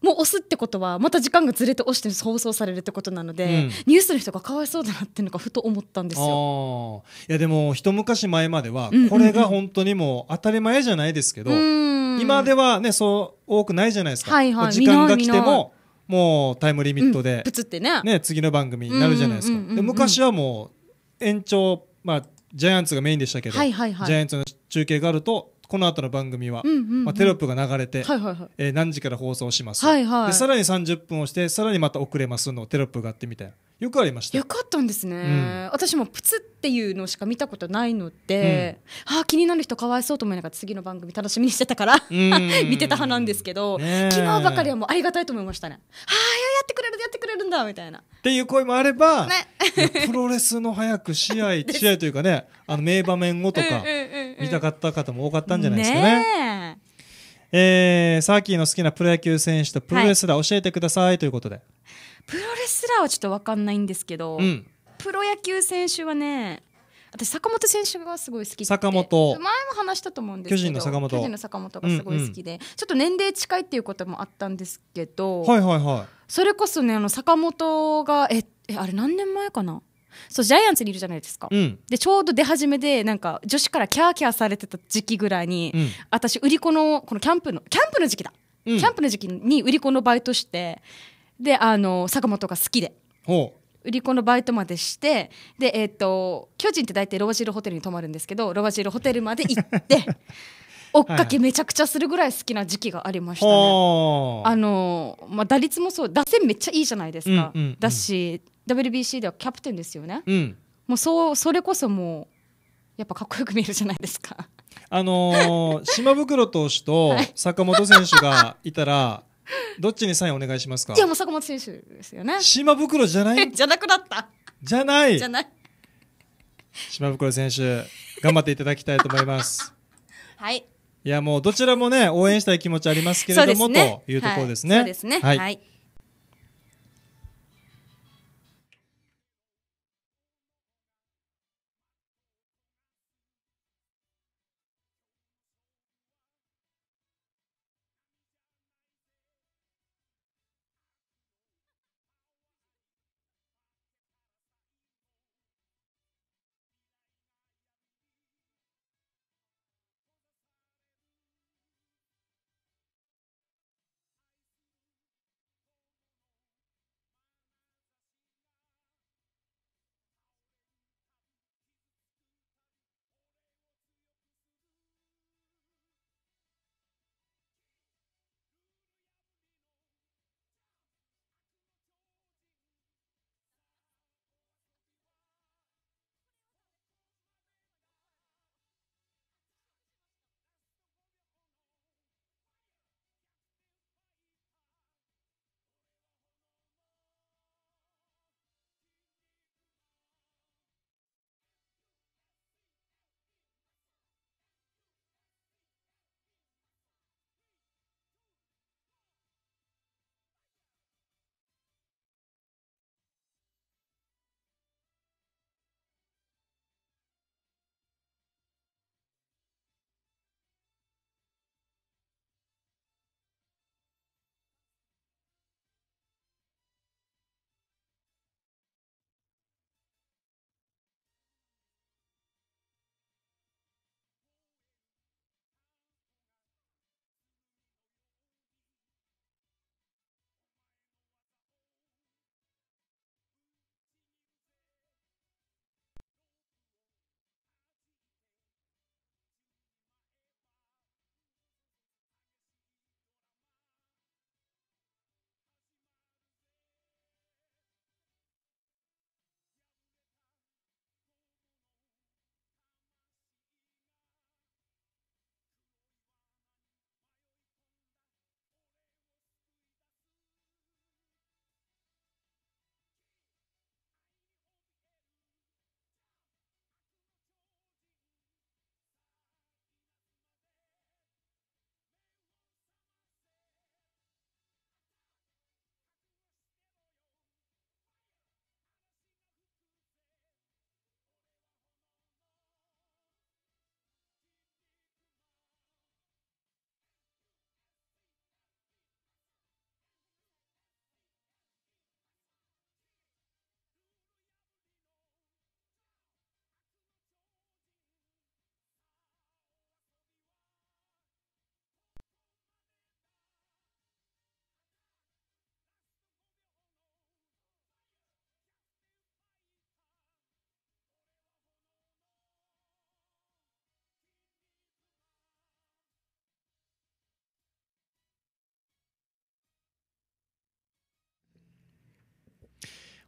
もう押すってことはまた時間がずれて押して放送されるってことなので、うん、ニュースの人がかわいそうだなっていうのがふと思ったんですよ。いやでも一昔前まではこれが本当にもう当たり前じゃないですけど、今ではねそう多くないじゃないですか。はいはい、時間が来てももうタイムリミットで、プツってねね次の番組になるじゃないですか、で昔はもう延長、まあ、ジャイアンツがメインでしたけど、ジャイアンツの中継があるとこの後の番組は、まあ、テロップが流れて、はえ何時から放送します、でさらに30分をしてさらにまた遅れますのテロップがあってみたいな。よくありましたよかったんですね、うん、私もプツっていうのしか見たことないので、うん、あ気になる人かわいそうと思いながら次の番組楽しみにしてたから [LAUGHS] 見てた派なんですけど、昨日ばかりはもうありがたいと思いましたねああやってくれるやってくれるんだみたいなっていう声もあれば、ね、プロレスの早く試合試合というかねあの名場面後とか見たかった方も多かったんじゃないですかねねえー、サーキーの好きなプロ野球選手とプロレスラー教えてくださいということで、プロレスラーはちょっと分かんないんですけど、うん、プロ野球選手はね私坂本選手がすごい好き坂本前も話したと思うんですけど巨人の坂本巨人の坂本がすごい好きで、うんうん、ちょっと年齢近いっていうこともあったんですけど、はいはいはい、それこそねあの坂本がええあれ何年前かなそうジャイアンツにいるじゃないですか、うん、でちょうど出始めでなんか女子からキャーキャーされてた時期ぐらいに、うん、私売り子のこのキャンプのキャンプの時期だ、うん、キャンプの時期に売り子のバイトしてであの坂本が好きで売り子のバイトまでしてで、えーと、と巨人って大体ロバジルホテルに泊まるんですけどロバジルホテルまで行って [LAUGHS] 追っかけめちゃくちゃするぐらい好きな時期がありましたね。はい、あのまあ、打率もそう打線めっちゃいいじゃないですか、うんうんうん、だし WBC ではキャプテンですよね。うん、もうそうそれこそもうやっぱかっこよく見えるじゃないですか。あのー、[LAUGHS] 島袋投手と坂本選手がいたら、はいどっちにサインお願いしますかじゃもう坂本選手ですよね島袋じゃない [LAUGHS] じゃなくなったじゃないじゃない島袋選手頑張っていただきたいと思います [LAUGHS] はいいやもうどちらもね応援したい気持ちありますけれども、ね、というところですね、はい、そうですねはい、はい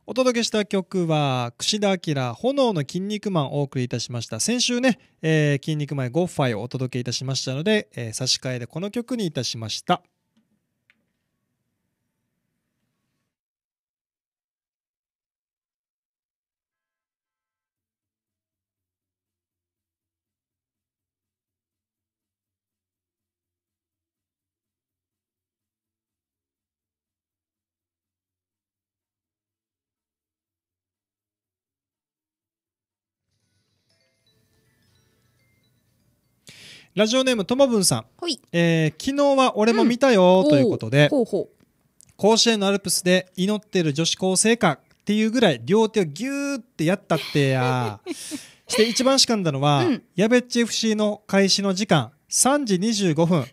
お届けした曲は、串田明、炎の筋肉マンをお送りいたしました。先週ね、えー、筋肉マンゴッファイをお届けいたしましたので、えー、差し替えでこの曲にいたしました。ラジオネームともぶんさん、はいえー、昨日は俺も見たよ、うん、ということで甲子園のアルプスで祈ってる女子高生かっていうぐらい両手をギューってやったってや [LAUGHS] して一番しかんだのは、うん、やべっち FC の開始の時間3時25分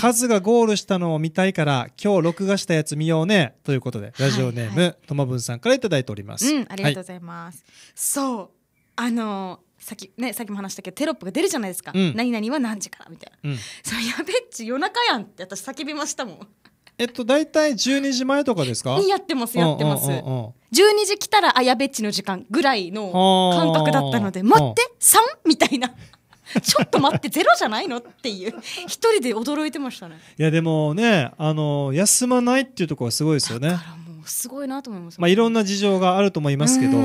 カズがゴールしたのを見たいから今日録画したやつ見ようねということでラジオネームともぶんさんから頂いております、うん、ありがとうございます、はい、そうあのーさっきねさっきも話したけどテロップが出るじゃないですか、うん、何々は何時からみたいな、うん、そやべっち夜中やんって私叫びましたもんえっと大体12時前とかですかやってますやってます、12時来たらあやべっちの時間ぐらいの感覚だったので待って 3? みたいな [LAUGHS] ちょっと待ってゼロじゃないのっていう一人で驚いてましたねいやでもねあの休まないっていうところはすごいですよねもうすごいなと思います、まあ、いろんな事情があると思いますけど、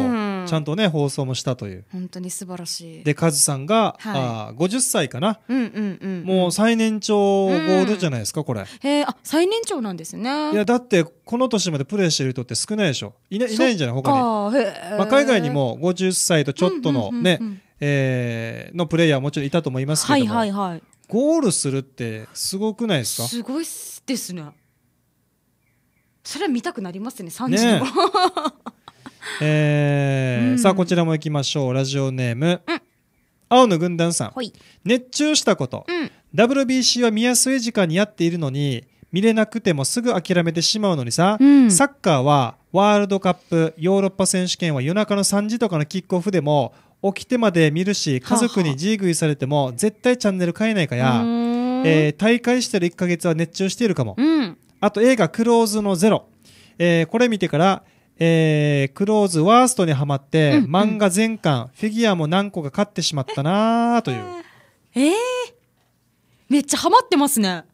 ちゃんとね放送もしたという本当に素晴らしいでカズさんが、はい、あ50歳かな、うんうんうん、もう最年長ゴールじゃないですか、これへえあ最年長なんですねいやだってこの年までプレーしてる人って少ないでしょいないないんじゃない他に、まあ、海外にも50歳とちょっとのね、えー、のプレイヤーもちろんいたと思いますけども、はいはいはい、ゴールするってすごくないですかすごいですねそれは見たくなりますね3時の、ね [LAUGHS] えさあこちらもいきましょうラジオネーム、うん、青の軍団さん熱中したこと、うん、WBC は見やすい時間にやっているのに見れなくてもすぐ諦めてしまうのにさ、うん、サッカーはワールドカップヨーロッパ選手権は夜中の3時とかのキックオフでも起きてまで見るし家族にジーグイされても絶対チャンネル変えないかや、えー、大会してる1ヶ月は熱中しているかも、あと映画「クローズのゼロ、えー、これ見てからえー、クローズワーストにはまって、うんうん、漫画全巻、フィギュアも何個か買ってしまったなーという。ええー、めっちゃハマってますね。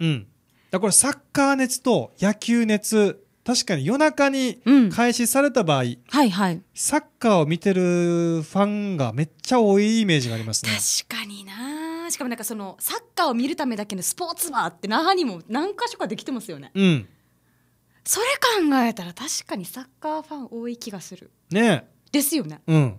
うん。だこれサッカー熱と野球熱、確かに夜中に開始された場合、うん、はいはい。サッカーを見てるファンがめっちゃ多いイメージがありますね。確かになしかもなんかそのサッカーを見るためだけのスポーツバーって那覇にも何か所かできてますよね。うん。それ考えたら確かにサッカーファン多い気がするねですよねうん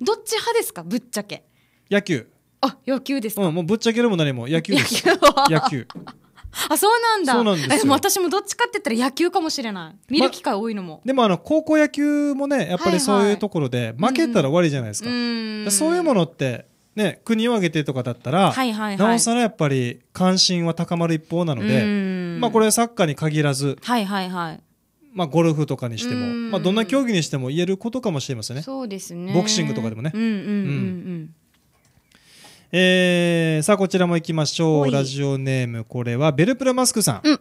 どっち派ですかぶっちゃけ野球あ野球ですうんもうぶっちゃけるも何も野球です野球 [LAUGHS] あそうなんだそうなんですも私もどっちかって言ったら野球かもしれない見る機会多いのも、ま、でもあの高校野球もねやっぱりそういうところで、負けたら終わりじゃないですか、うんうん、そういうものってね国を挙げてとかだったら、はいはいはい、なおさらやっぱり関心は高まる一方なので、うまあ、これサッカーに限らず、はいはいはいまあ、ゴルフとかにしても、まあ、どんな競技にしても言えることかもしれませんねそうですねボクシングとかでもね。うんうんうんうんえー、さあこちらも行きましょうラジオネームこれはベルプラマスクさん、うん、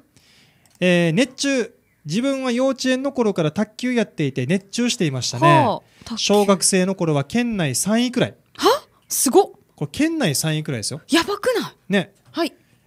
えー、熱中自分は幼稚園の頃から卓球やっていて熱中していましたね、はあ、小学生の頃は県内3位くらいはすごこれ県内3位くらいですよやばくないね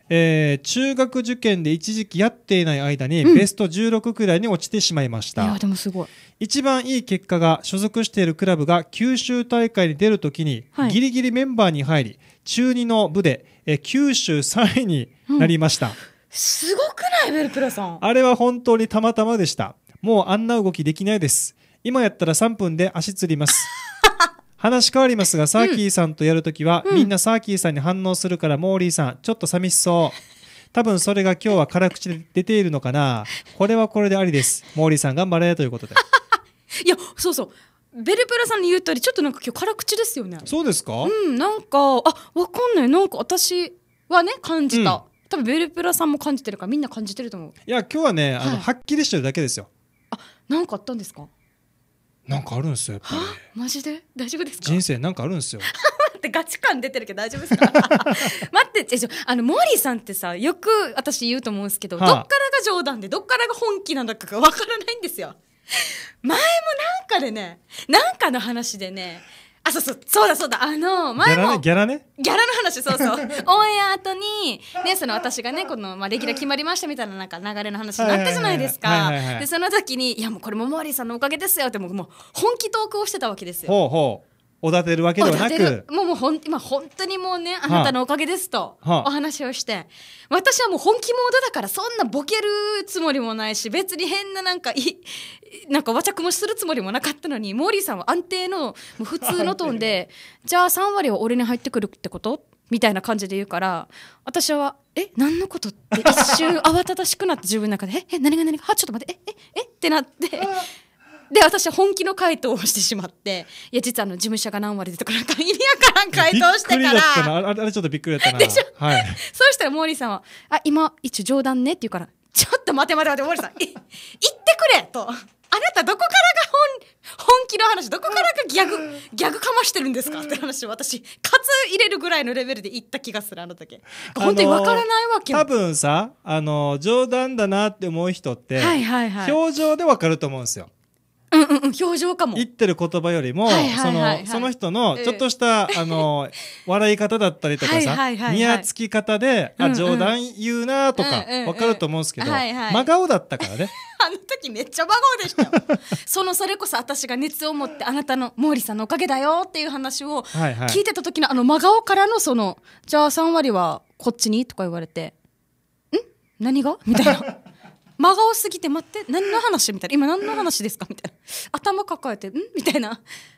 えー、中学受験で一時期やっていない間に、うんベスト16くらいに落ちてしまいましいたやでもすごい一番いい結果が所属しているクラブが九州大会に出るときに、はいギリギリメンバーに入り中2の部で、えー九州3位になりました、すごくないベルプラさんあれは本当にたまたまでしたもうあんな動きできないです今やったら3分で足つります [LAUGHS] 話変わりますがサーキーさんとやるときは、うん、みんなサーキーさんに反応するからモーリーさんちょっと寂しそう多分それが今日は辛口で出ているのかなこれはこれでありですモーリーさん頑張れということで [LAUGHS] いやそうそうベルプラさんに言ったりちょっとなんか今日辛口ですよねそうですかうんなんかあわかんないなんか私はね感じた、うん、多分ベルプラさんも感じてるからみんな感じてると思ういや今日はねあの、はい、はっきりしてるだけですよあなんかあったんですかなんかあるんですよやっぱりマジで大丈夫ですか人生なんかあるんですよ [LAUGHS] ってガチ感出てるけど大丈夫ですか [LAUGHS] 待ってえあのモーリーさんってさよく私言うと思うんですけど、はあ、どっからが冗談でどっからが本気なのかがわからないんですよ前もなんかでねなんかの話でねあ、そうそう、そうだそうだ、あの、前も。ギャラね。ギャラの話、そうそう。[LAUGHS] オンエア後に、ね、その私がね、この、まあ、レギュラー決まりましたみたいな、なんか流れの話になったじゃないですか。で、その時に、いや、もうこれもモーリーさんのおかげですよって、もう、もう本気トークをしてたわけですよ。ほうほおだてるわけではなくもうもうほん今本当にもうねあなたのおかげですとお話をして、はあ、私はもう本気モードだからそんなボケるつもりもないし別に変ななんかいなんかわちゃくもするつもりもなかったのにモーリーさんは安定のもう普通のトーンでじゃあ3割は俺に入ってくるってことみたいな感じで言うから私は「え何のこと?」って一瞬慌ただしくなって自分の中で「ええ何が何がはちょっと待ってえええっ?」ってなって。で私本気の回答をしてしまっていや実はあの事務所が何割でとかなんか意味わからん回答してからあれちょっとびっくりだったなでしょ、はい、そうしたら毛利さんは「あ今一応冗談ね」って言うから「ちょっと待て待て待て毛利さん言ってくれ」と。あなたどこからが本本気の話どこからがギャグ [LAUGHS] ギャグかましてるんですかって話を私カツ入れるぐらいのレベルで言った気がするあの時本当に分からないわけ多分さあの冗談だなって思う人って、はいはいはい、表情で分かると思うんですようんうんうん、表情かも言ってる言葉よりも、そのその人のちょっとした、あの [LAUGHS] 笑い方だったりとかさ、はいはいつき方で、あ冗談言うなとかわかると思うんですけど、はいはい真顔だったからね [LAUGHS] あの時めっちゃ真顔でしたよ [LAUGHS] そのそれこそ私が熱を持ってあなたの毛利さんのおかげだよっていう話をはいはい聞いてた時のあの真顔からのそのじゃあ3割はこっちにとか言われてん何がみたいな真顔すぎて待って何の話みたいな今何の話ですかみたいな頭抱えてんみたいな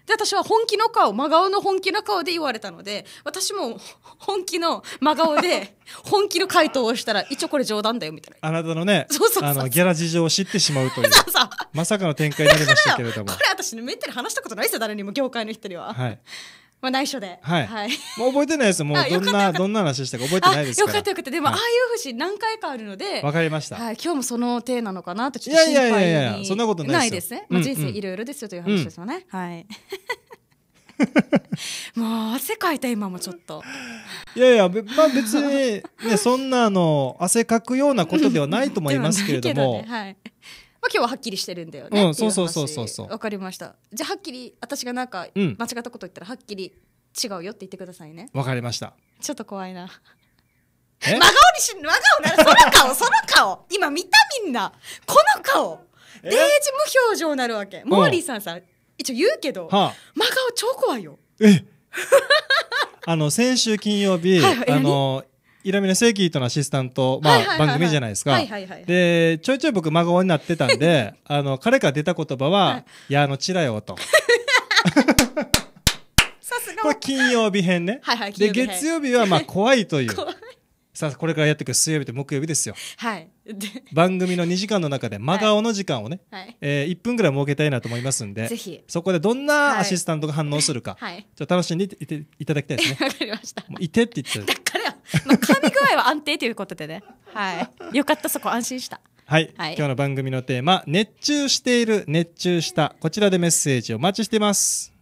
で私は本気の顔真顔の本気の顔で言われたので私も本気の真顔で [LAUGHS] 本気の回答をしたら一応これ冗談だよみたいなあなたのねあのギャラ事情を知ってしまうというまさかの展開になりましたけれどもこれ私ねめったに話したことないですよ誰にも業界の人には、はい、まあ、内緒で。はい。はい、もう覚えてないです。もうどんな、どんな話したか覚えてないですよかったよかった。でも、はい、ああいう節何回かあるので。わかりました。はい。今日もその体なのかなと、ちょっと心配いやいやいやそんなことないですね。まあ、人生いろいろですよという話ですよね。うん、はい。[LAUGHS] もう汗かいた今もちょっといやいや、まあ、別に、ね、そんなあの汗かくようなことではないと思いますけれども [LAUGHS] ねはい、まあ、今日ははっきりしてるんだよね、うん、そうそうそうそうそうわかりましたじゃあはっきり私がなんか間違ったこと言ったらはっきり違うよって言ってくださいねわかりましたちょっと怖いな真顔にし真顔ならその顔 [LAUGHS] その顔今見たみんなこの顔デージ無表情なるわけモーリーさんさ一応言うけど、はあ、真顔超怖いよえ [LAUGHS] あの先週金曜日、はいはい、あのイラミの正規とのアシスタント、まあ、番組じゃないですか。で、ちょいちょい僕、孫になってたんで、あの、彼から出た言葉は、はい、いや、あの、ちらよ、と。[LAUGHS] さこれ金曜日編ね。はいはい、で、月曜日は、まあ、怖いという。[LAUGHS] さあこれからやっていく水曜日と木曜日ですよはいで番組の2時間の中で真顔の時間をね、はいえー、1分ぐらい設けたいなと思いますんでぜひそこでどんなアシスタントが反応するか、はい、ちょっと楽しんでいていただきたいですねわかりましたもういてって言ってだから、まあ、噛み具合は安定ということでねはいよかったそこ安心したはい、はい、今日の番組のテーマ「熱中している熱中した」こちらでメッセージお待ちしています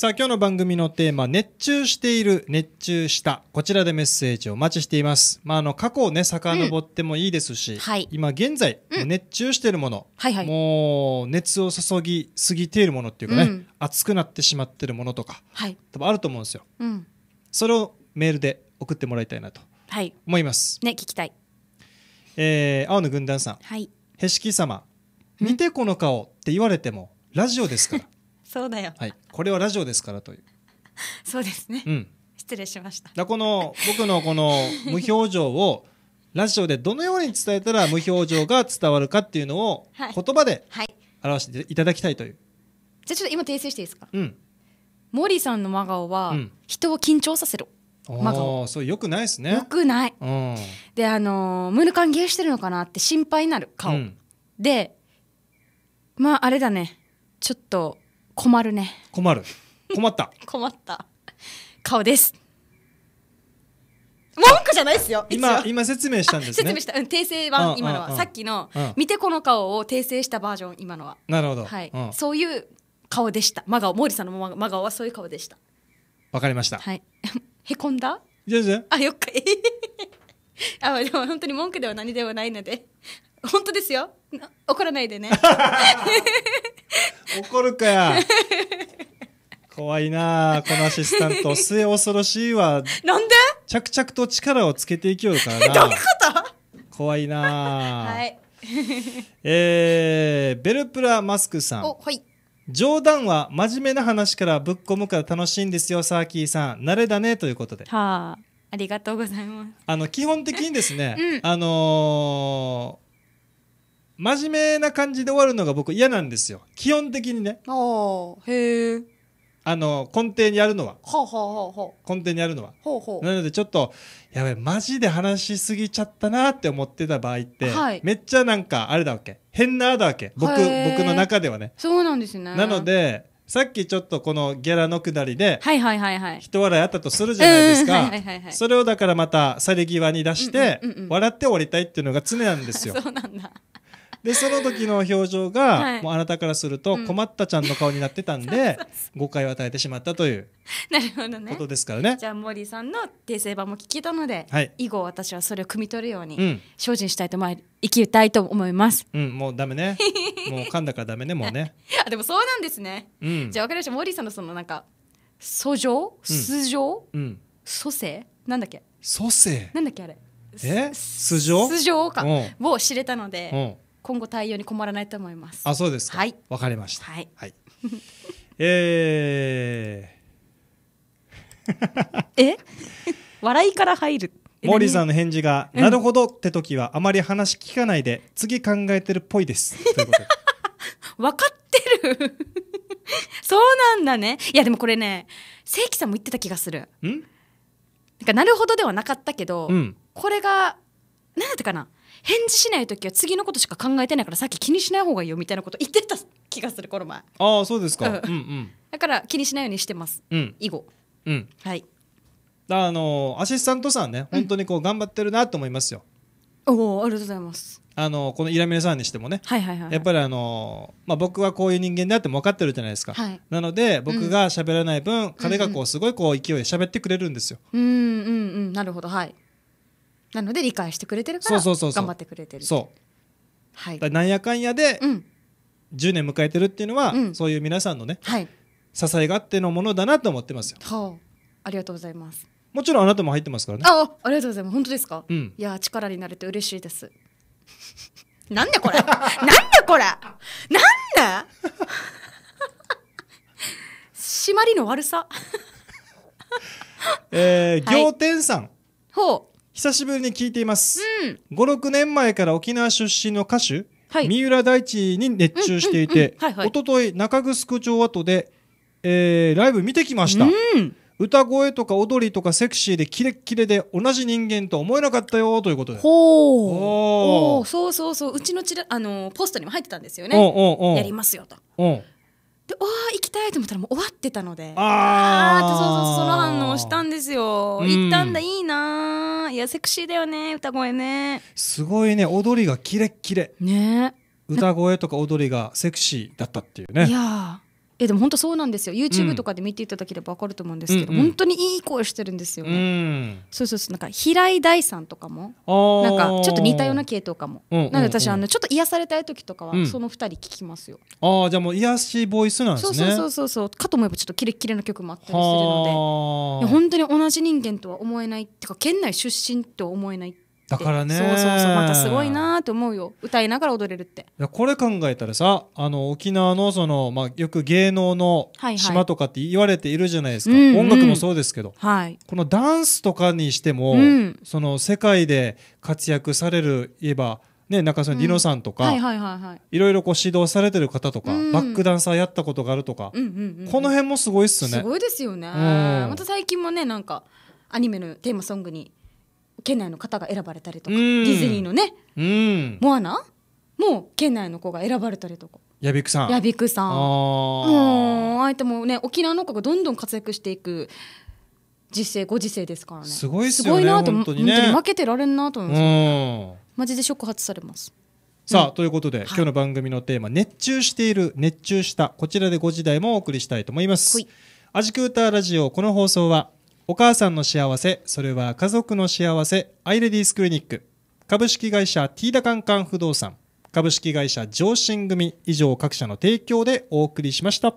さあ今日の番組のテーマ熱中している熱中したこちらでメッセージをお待ちしています、まあ、あの過去をね遡ってもいいですし、うんはい、今現在、うん、熱中しているもの、はいはい、もう熱を注ぎすぎているものっていうかね、うん、熱くなってしまっているものとか、はい、多分あると思うんですよ、うん。それをメールで送ってもらいたいなと思います、ね聞きたいえー、青野軍団さん、はい、へしき様見てこの顔って言われてもラジオですから [LAUGHS] そうだよ。はい、これはラジオですからという。そうですね。うん、失礼しました。だこの僕のこの無表情をラジオでどのように伝えたら無表情が伝わるかっていうのを言葉で表していただきたいという。はいはい、じゃあちょっと今訂正していいですか。うん。モーリーさんの真顔は人を緊張させる。真顔。そうよくないですね。よくない。うん、であのムル歓迎してるのかなって心配になる顔。うん、で、まああれだね。ちょっと困るね困る困った [LAUGHS] 困った顔です文句じゃないですよ今今説明したんです、ね、[LAUGHS] 説明した、うん、訂正は今のはさっきの見てこの顔を訂正したバージョン今のはなるほど、はい、そういう顔でした真顔毛利さんの真顔はそういう顔でしたわかりましたはい [LAUGHS] へこんだ全然あよっかえあでも本当に文句では何ではないので本当ですよ怒らないでね怒るかや。怖いなこのアシスタント。末恐ろしいわ。なんで着々と力をつけていきよるからな。[LAUGHS] どういうこと怖いなはい。えー、ベルプラマスクさん。お、はい。冗談は真面目な話からぶっ込むから楽しいんですよ、サーキーさん。慣れだね、ということで。はあ。ありがとうございます。あの、基本的にですね、うん、あのー真面目な感じで終わるのが僕嫌なんですよ基本的にねあへえあの根底にあるのはほうほう根底にやるのはほうほうなのでちょっとやべえマジで話しすぎちゃったなって思ってた場合って、はいめっちゃなんかあれだわけ変なあだわけ僕僕の中ではねそうなんですねなのでさっきちょっとこのギャラのくだりではいはいはいはい人笑いあったとするじゃないですかはいはいはいはいそれをだからまた去り際に出してうんうんうんうん笑って終わりたいっていうのが常なんですよ [LAUGHS] そうなんだでその時の表情が、はい、もうあなたからすると困ったちゃんの顔になってたんで、[LAUGHS] うん、誤解を与えてしまったというなるほどねことですからねじゃあモーリーさんの訂正版も聞けたので、はい、以後私はそれを汲み取るように、うん、精進したいとまい生きたいと思いますうんもうダメね [LAUGHS] もう噛んだからダメねもうね [LAUGHS] あでもそうなんですね、うん、じゃあ分かりましたモーリーさんのそのなんか訴状素性、うん、蘇生なんだっけ蘇生なんだっけあれえ素性素性かを知れたので今後対応に困らないと思います。あ、そうですはい。わかりました。はい。はい、[LAUGHS] えー、[LAUGHS] え？笑いから入る。モーリーさんの返事が、なるほどって時はあまり話聞かないで、次考えてるっぽいです。[LAUGHS] と分かってるそうなんだね。いや、でもこれね、正規さんも言ってた気がする。うんなんか、なるほどではなかったけど、うん、これが、なんだったかな返事しない時は次のことしか考えてないからさっき気にしない方がいいよみたいなこと言ってた気がするこの前ああそうですか、うん、うんだから気にしないようにしてます、うん、以後うんはいだあのアシスタントさんね本当にこう頑張ってるなと思いますよ、うん、おおありがとうございますあのこのイラミネさんにしてもね、はいはいはい、やっぱりあの、まあ、僕はこういう人間であっても分かってるじゃないですか、はい、なので僕が喋らない分、うん、彼がこうすごいこう勢いで喋ってくれるんですよ、うんうんうんなるほどはいなので理解してくれてるから頑張ってくれてるそうはい、なんやかんやで、う10年迎えてるっていうのは、うん、そういう皆さんのね、はい、支えがあってのものだなと思ってますよ、はあ、ありがとうございますもちろんあなたも入ってますからねあありがとうございます本当ですか、うん、いや力になれて嬉しいです [LAUGHS] なんでこれ [LAUGHS] なんでこれなんで [LAUGHS] 締まりの悪さえー、はい、仰天さんほう久しぶりに聞いています。うん、5、6年前から沖縄出身の歌手、はい、三浦大知に熱中していて、おととい中城町跡で、えー、ライブ見てきました。うん歌声とか踊りとかセクシーでキレッキレで同じ人間と思えなかったよということでほうおそうそうそううちのちらあのポストにも入ってたんですよねやりますよとでおー行きたいと思ったらもう終わってたのでああってそうそうその反応したんですよ、うん、行ったんだいいないやセクシーだよね歌声ねすごいね踊りがキレッキレね歌声とか踊りがセクシーだったっていうねいやえでも本当そうなんですよ YouTube とかで見ていただければ分かると思うんですけど、うん本当にいい声してるんですよね、うん、そうそうそうなんか平井大さんとかもなんかちょっと似たような系統かも、うんうなので私あのちょっと癒されたい時とかはその2人聞きますよ、うん、ああじゃあもう癒しボイスなんですねそうそうそうそうかと思えばちょっとキレッキレな曲もあったりするので本当に同じ人間とは思えないっていうか県内出身とは思えないってだからねそうそうそうまたすごいなって思うよ歌いながら踊れるってこれ考えたらさあの沖縄のその、まあ、よく芸能の島とかって言われているじゃないですか、はいはい、音楽もそうですけど、うんうん、このダンスとかにしても、その世界で活躍されるいえばね、中そのデノさんとか、いろいろこう指導されてる方とか、うん、バックダンサーやったことがあるとか、うんうんうん、この辺もすごいっすね。すごいですよね。また最近もね、なんかアニメのテーマソングに県内の方が選ばれたりとか、ディズニーのね、うん、モアナも県内の子が選ばれたりとか。やびくさん。やびくさん。もう相手もね沖縄の子がどんどん活躍していく。時世ご時世ですからね。すごいっすよね。すごいなと本当に、ね、本当に負けてられんなと思うんすね。マジで触発されます。さあ、うん、ということで、今日の番組のテーマ熱中している熱中したこちらで5時台もお送りしたいと思います。アジクーターラジオこの放送はお母さんの幸せ、それは家族の幸せ、アイレディースクリニック。株式会社ティーダカンカン不動産。株式会社上信組以上各社の提供でお送りしました。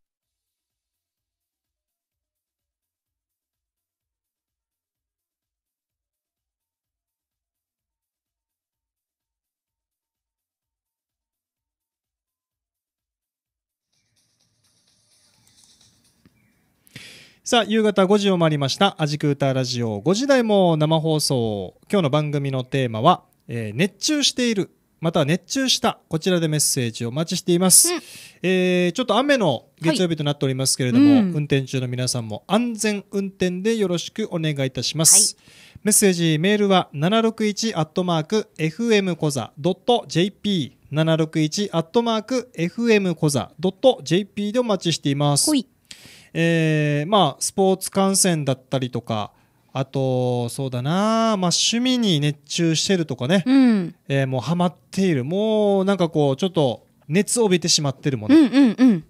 さあ、夕方5時を回りました。アジクーターラジオ5時台も生放送。今日の番組のテーマは、えー、熱中している、また熱中した、こちらでメッセージをお待ちしています。うん、えー、ちょっと雨の月曜日となっておりますけれども、はいうん、運転中の皆さんも安全運転でよろしくお願いいたします。はい、メッセージ、メールは761アットマーク FM コザ .jp761 アットマーク FM コザ .jp でお待ちしています。はいえー、まあ、スポーツ観戦だったりとか、あと、そうだな、まあ、趣味に熱中してるとかね、うん、えー、もうハマっている、もうなんかこう、ちょっと熱を帯びてしまってるもの。うんうんうん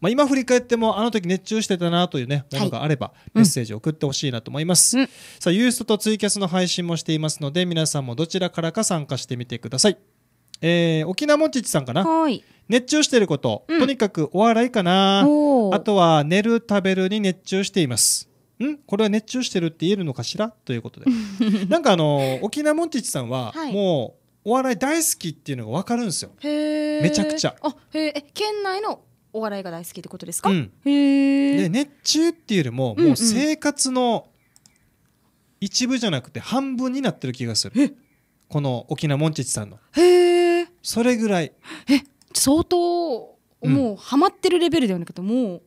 まあ、今振り返ってもあの時熱中してたなというねものがあればメッセージを送ってほしいなと思います、はいうん、さあユーストとツイキャスの配信もしていますので皆さんもどちらからか参加してみてくださいえー、沖縄もちちさんかな。熱中していること、うん、とにかくお笑いかな。あとは寝る食べるに熱中しています。んこれは熱中してるって言えるのかしらということで。[LAUGHS] なんかあの、沖縄もんちちさんは、はい、もうお笑い大好きっていうのがわかるんですよ。めちゃくちゃ。あ、へえ、県内のお笑いが大好きってことですか、うん、で熱中っていうよりも、もう生活の一部じゃなくて半分になってる気がする。うんうん、この沖縄もんちちさんの。へえ。それぐらいえ相当もうハマってるレベルではなくてもう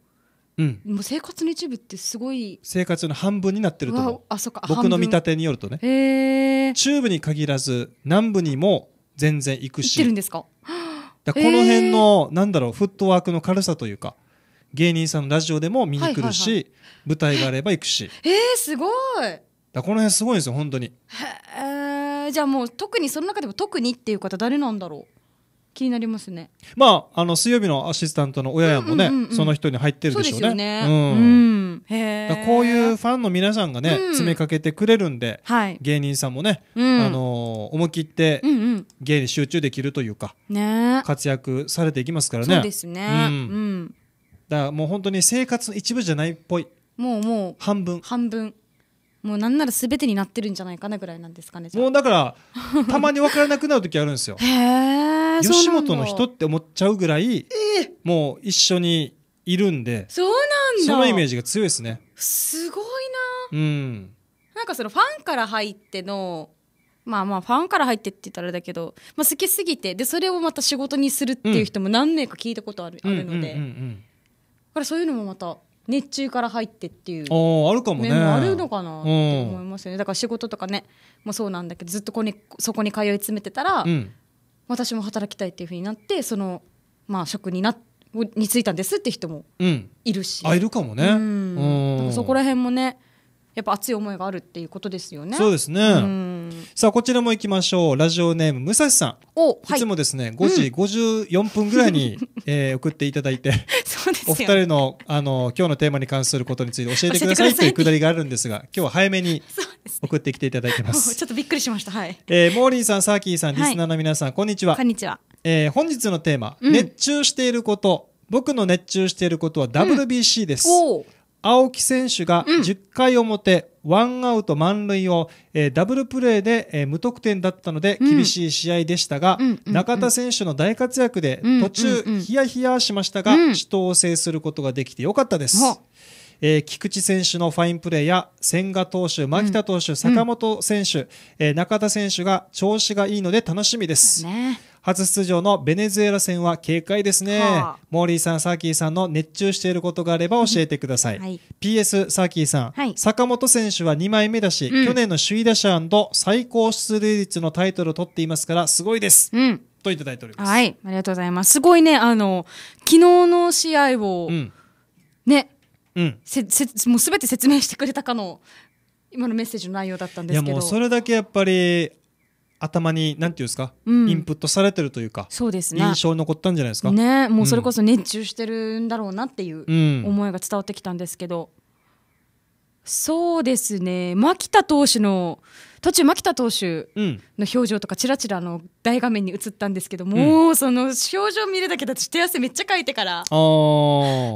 うん、もう生活の一部ってすごい生活の半分になってると思うあそか僕の見立てによるとね中部に限らず南部にも全然行くし行ってるんですかだこの辺のなんだろうフットワークの軽さというか芸人さんのラジオでも見に来るし、舞台があれば行くしえー、すごいだこの辺すごいんですよ本当にへえじゃあもう特にその中でも特にっていう方誰なんだろう気になりますねまああの水曜日のアシスタントの親やもね、うんうんうんうん、その人に入ってるでしょうねうね、うんうん、こういうファンの皆さんがね、うん、詰めかけてくれるんで、はい、芸人さんもね、うん、あのー、思い切って芸に集中できるというか、活躍されていきますからねそうですね、うんだからもう本当に生活の一部じゃないっぽいもうもう半分半分もうなんなら全てになってるんじゃないかなぐらいなんですかねもうだからたまに分からなくなる時あるんですよへえ吉本の人って思っちゃうぐらい、もう一緒にいるんでそうなんだそのイメージが強いですねすごいなうんなんかそのファンから入ってのまあまあファンから入ってって言ったらあれだけど、まあ、好きすぎてでそれをまた仕事にするっていう人も何名か聞いたことあるうん、あるので、うんうんうんうん、だからそういうのもまた熱中から入ってっていうあるかもねあるのかなって思いますよね、だから仕事とかねもそうなんだけどずっとこ、にそこに通い詰めてたら、うん、私も働きたいっていうふうになってその、まあ、職になについたんですって人もいるし、うん、あいるかもね、うん、そこら辺もねやっぱ熱い思いがあるっていうことですよね。そうですね。さあ、こちらも行きましょう。ラジオネーム、武蔵さん。お、はい、いつもですね、5時54分ぐらいに、うん、えー、送っていただいて。お二人のあの今日のテーマに関することについて教えてくださいというくだりがあるんですが、今日は早めに送ってきていただいてます。[LAUGHS] ちょっとびっくりしました。はい。えー、モーリーさん、サーキーさん、リスナーの皆さん、こんにちは。こんにちは。えー、本日のテーマ、熱中していること。僕の熱中していることは WBC です。お青木選手が10回表、ワンアウト満塁を、えー、ダブルプレーで、えー、無得点だったので厳しい試合でしたが、中田選手の大活躍で途中ヒヤヒヤしましたが、死闘を制することができてよかったです。えー、菊池選手のファインプレーや千賀投手、牧田投手、坂本選手、え中田選手が調子がいいので楽しみです。ね初出場のベネズエラ戦は警戒ですね、はあ、モーリーさんサーキーさんの熱中していることがあれば教えてください、はい、PS サーキーさん、はい、坂本選手は2枚目だし、うん、去年の首位打者最高出塁率のタイトルを取っていますからすごいです、うん、といただいておりますはいありがとうございますすごいねあの昨日の試合を、うん、ね、うん、せせもう全て説明してくれたかの今のメッセージの内容だったんですけどいやもうそれだけやっぱり頭に何ていうんですか、うん、インプットされてるというかそうです、ね、印象残ったんじゃないですかねもうそれこそ熱中してるんだろうなっていう思いが伝わってきたんですけど、そうですね、牧田投手の途中、牧田投手の表情とか、ちらちらの大画面に映ったんですけど、うん、もうその表情見るだけだと、手汗めっちゃかいてから、ああ、やばい、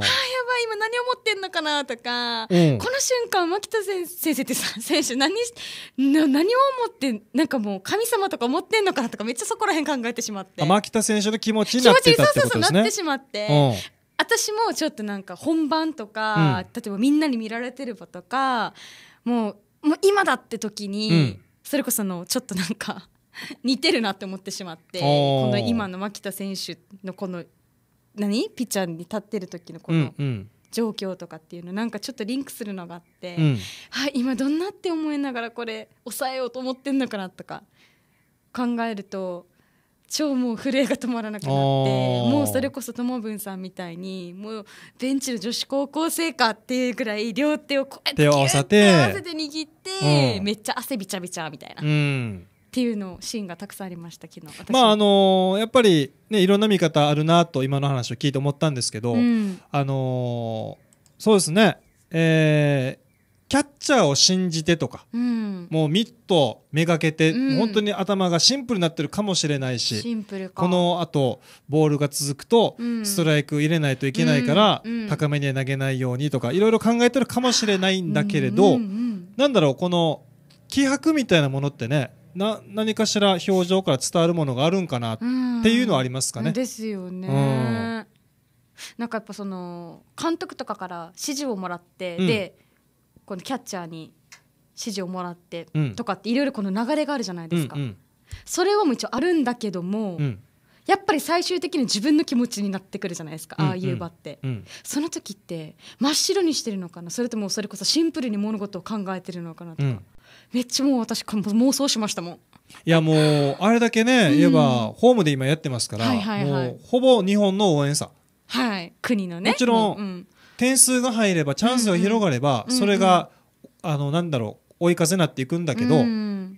今、何を思ってんのかなとか、うん、この瞬間、牧田先生ってさ、選手何な、何を思って、なんかもう、神様とか思ってんのかなとか、めっちゃそこら辺考えてしまって、牧田選手の気持ちになってそうそうそうなってしまって、私もちょっとなんか本番とか、うん、例えばみんなに見られてればとかもうもう今だって時に、うん、それこそのちょっとなんか [LAUGHS] 似てるなって思ってしまってこの今の牧田選手のこの何ピッチャーに立ってる時のこの。うんうん状況とかっていうのなんかちょっとリンクするのがあって、うん、はあ、今どんなって思いながらこれ抑えようと思ってんのかなとか考えると超もう震えが止まらなくなってもうそれこそ友文さんみたいにもうベンチの女子高校生かっていうぐらい両手をこうやって手を合わせて握って、うん、めっちゃ汗びちゃびちゃみたいな。うんっていうのシーンがたくさんありました昨日まああのー、やっぱりねいろんな見方あるなと今の話を聞いて思ったんですけど、うん、あのー、そうですね、えー、キャッチャーを信じてとか、うん、もうミットめがけて、うん、本当に頭がシンプルになってるかもしれないしこのあとボールが続くとストライク入れないといけないから、うん、高めに投げないようにとかいろいろ考えてるかもしれないんだけれど、うんうん、なんだろうこの気迫みたいなものってねな何かしら表情から伝わるものがあるんかなっていうのはありますかね。ですよね。なんかやっぱその監督とかから指示をもらって、でこのキャッチャーに指示をもらってとかっていろいろこの流れがあるじゃないですか、うんうん、それはもう一応あるんだけども、うん、やっぱり最終的に自分の気持ちになってくるじゃないですか、うんうん、ああいう場って、うん、その時って真っ白にしてるのかなそれともそれこそシンプルに物事を考えてるのかなとか、うん、めっちゃもう私妄想しましたもん。いやもうあれだけね、いえばホームで今やってますから、はいはいはい、もうほぼ日本の応援さはい国のねもちろん、点数が入ればチャンスが広がれば、それが、あのなんだろう追い風になっていくんだけど、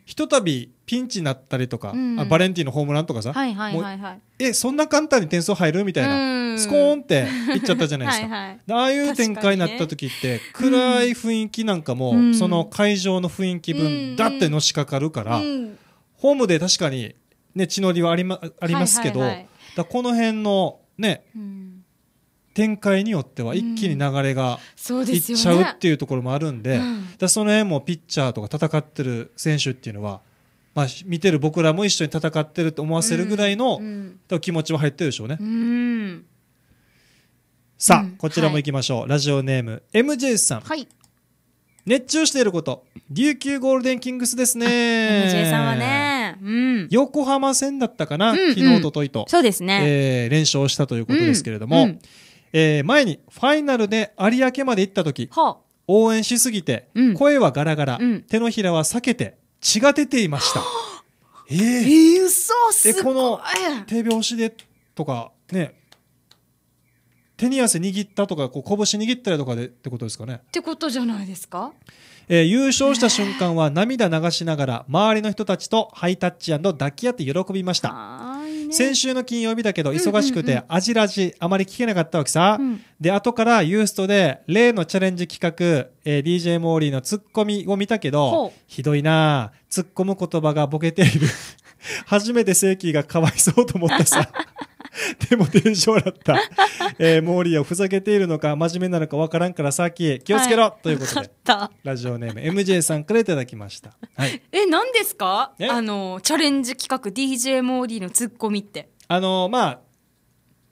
ひとたびピンチになったりとか、あバレンティンのホームランとかさ、えそんな簡単に点数入るみたいな、スコーンっていっちゃったじゃないですか [LAUGHS] ああいう展開になった時って、暗い雰囲気なんかも、その会場の雰囲気分だってのしかかるから、ホームで確かに、ね、血のりはあり,、ま、ありますけど、だこの辺のね、うん展開によっては一気に流れがいっちゃうっていうところもあるんで,、でその辺もピッチャーとか戦ってる選手っていうのはまあ、見てる僕らも一緒に戦ってると思わせるぐらいの、気持ちは入ってるでしょうね。うん、さあ、うん、こちらもいきましょう、はい、ラジオネーム MJ さん、はい、熱中していること琉球ゴールデンキングスですね MJ さんはね、うん、横浜戦だったかな、うんうん、昨日おとといとそうですね、えー、連勝したということですけれども、うんうんえー、前にファイナルで有明まで行った時、はあ、応援しすぎて、うん、声はガラガラ、うん、手のひらは裂けて血が出ていました。えー、えー、嘘すごいこの手拍子でとかね手に汗握ったとかこう拳握ったりとかでってことですかねってことじゃないですか、えー、優勝した瞬間は涙流しながら周りの人たちとハイタッチ抱き合って喜びました先週の金曜日だけど忙しくて、あじらじ、あまり聞けなかったわけさ、うん、で後からユーストで例のチャレンジ企画、えー、DJ モーリーのツッコミを見たけどひどいなツッコむ言葉がボケている [LAUGHS] 初めてセイキーがかわいそうと思ったさ [LAUGHS] でもテンションった、[LAUGHS] えー、モーリーはふざけているのか真面目なのかわからんからさっき気をつけろ、はい、ということでラジオネーム MJ さんからいただきました、[LAUGHS] はい、え何ですかあのチャレンジ企画 DJ モーリーのツッコミってあのまあ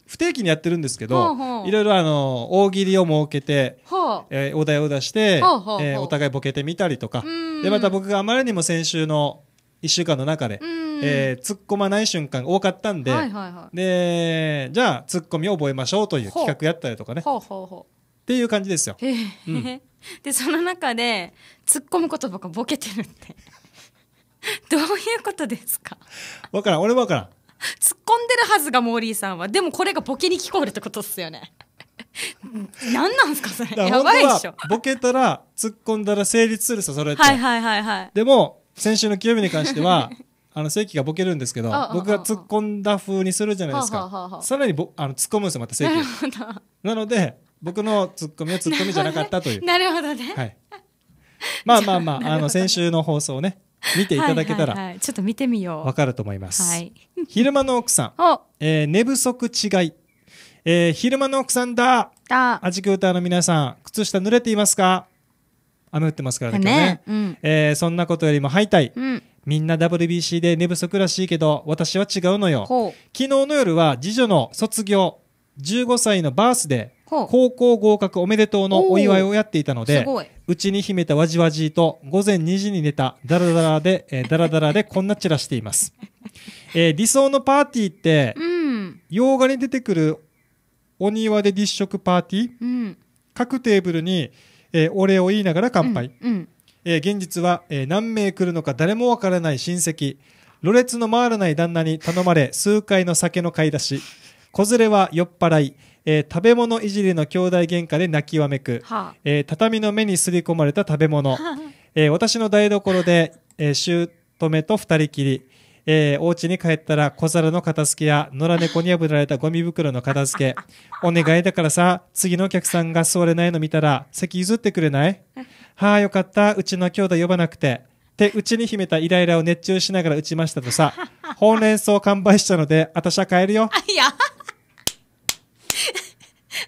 不定期にやってるんですけど、いろいろあの大喜利を設けて、えー、お題を出して、えお互いボケてみたりとか、でまた僕があまりにも先週の1週間の中で、えー、突っ込まない瞬間が多かったんではいはいはい、でじゃあ突っ込みを覚えましょうという企画やったりとかねっていう感じですよ。えーうん、でその中で突っ込む言葉がボケてるって [LAUGHS] どういうことですか分からん俺分からん。突っ込んでるはずがモーリーさんはでもこれがボケに聞こえるってことっすよね。何 [LAUGHS] なんすかそれやばいでしょボケたら突っ込んだら成立するさそれって、はいはいはいはい、でも先週の清美日に関しては [LAUGHS] あの正規がボケるんですけど僕が突っ込んだ風にするじゃないですかさらにぼあの突っ込むんですよまた正規 [LAUGHS] なので僕の突っ込みは突っ込みじゃなかったという [LAUGHS] なるほどね、はい、まあまあまああの先週の放送をね見ていただけたら、はいはい、ちょっと見てみようわかると思います、はい、昼間の奥さん、えー、寝不足違い、えー、昼間の奥さんだあじくクーターの皆さん靴下濡れていますか雨降ってますからね。ねうん、えー、そんなことよりも敗退。うんみんな WBC で寝不足らしいけど、私は違うのよ。昨日の夜は、次女の卒業、15歳のバースで高校合格おめでとうのお祝いをやっていたので、うちに秘めたわじわじと、午前2時に寝た、ダラダラで、えー、だらだでこんな散らしています。[LAUGHS] えー、理想のパーティーって、うん、洋画に出てくるお庭で立食パーティー、うん、各テーブルに、えー、お礼を言いながら乾杯、うんうん、えー、現実は、えー、何名来るのか誰もわからない親戚ろれつの回らない旦那に頼まれ数回の酒の買い出し子連れは酔っ払い、えー、食べ物いじりの兄弟喧嘩で泣きわめく、はあ、えー、畳の目にすり込まれた食べ物、えー、私の台所で、えー、姑と二人きりえー、お家に帰ったら小皿の片付けや野良猫に破られたゴミ袋の片付け [LAUGHS] お願いだからさ次のお客さんが座れないの見たら席譲ってくれない [LAUGHS] はあよかったうちの兄弟呼ばなくてってうちに秘めたイライラを熱中しながら打ちましたとさ [LAUGHS] ほうれん草完売したので私は帰るよいや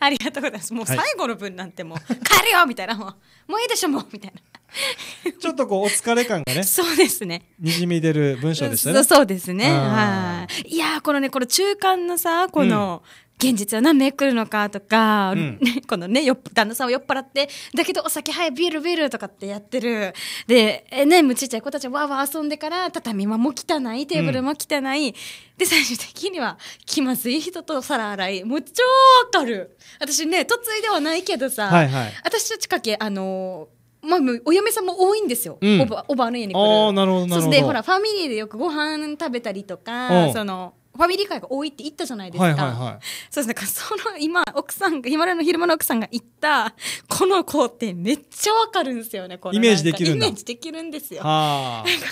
ありがとうございますもう最後の分なんてもう、はい、帰るよみたいなもうもういいでしょもうみたいな [LAUGHS] ちょっとこうお疲れ感がね、そうですね。にじみ出る文章でしたね。そうですね。はい。いやこのねこの中間のさこの、現実は何名来るのかとか、うん、[LAUGHS] このねよ旦那さんを酔っ払ってだけどお酒はいビールビールとかってやってるでえねむちっちゃい子たちはわーわー遊んでから畳間も汚いテーブルも汚い、うん、で最終的には気まずい人と皿洗いもう超わかる私ね嫁いではないけどさ、はいはい、私近けあのーまあ、お嫁さんも多いんですよ、うん、おばおばの家に来るあなるほどそしてほらファミリーでよくご飯食べたりとかそのファミリー会が多いって言ったじゃないですか、はいはいはい、そうですねその今奥さんがヒマラの昼間の奥さんが言ったこの子ってめっちゃわかるんですよねイメージできるんだイメージできるんですよだ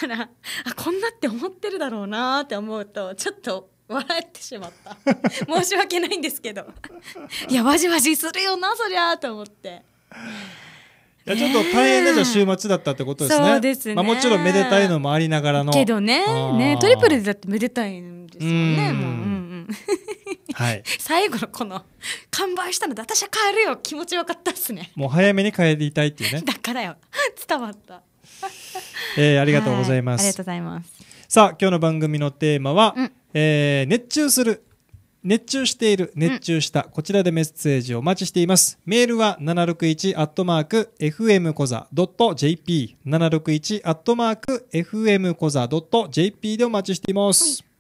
からあこんなって思ってるだろうなって思うとちょっと笑ってしまった [LAUGHS] 申し訳ないんですけどいやわじわじするよなそりゃと思って。いやちょっと大変なじゃ週末だったってことですね。そうですね。まあもちろんめでたいのもありながらの。けどね、ねトリプルでだってめでたいんですよね。もう。うんうんはい、[LAUGHS] 最後のこの完売したので私は帰るよ気持ちよかったですねもう早めに帰りたいっていうね [LAUGHS] だからよ伝わった [LAUGHS] えー、ありがとうございます、はい、ありがとうございますさあ今日の番組のテーマは、うん、えー、熱中する熱中している、熱中した、こちらでメッセージをお待ちしています。メールは761アットマーク FM コザ .jp761 アットマーク FM コザ .jp でお待ちしています。はい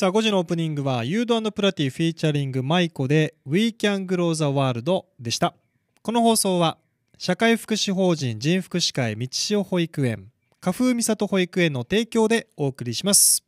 さあ、5時のオープニングは、ユードプラティフィーチャリングマイコで、We Can Grow the World でした。この放送は、社会福祉法人人福祉会道塩保育園、花風美里保育園の提供でお送りします。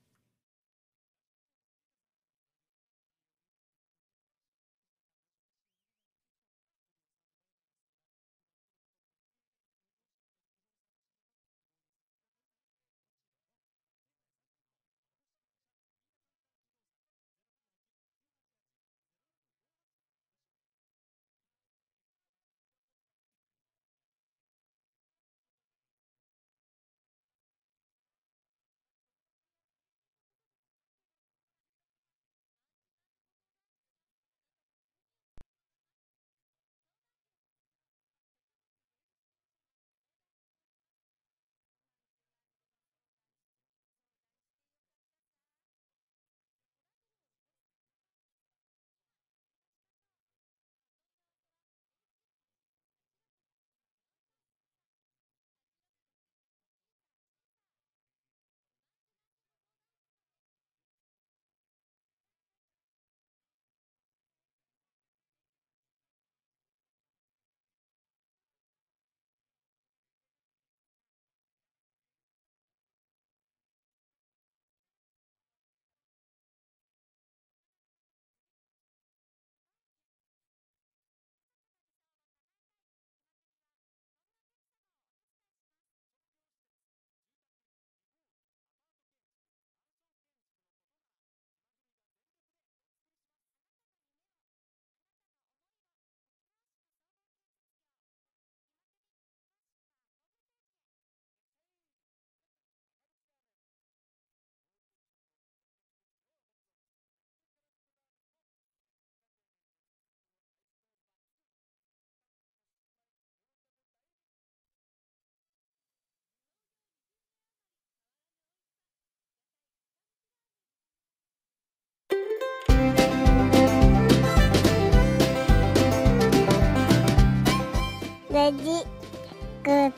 レジグ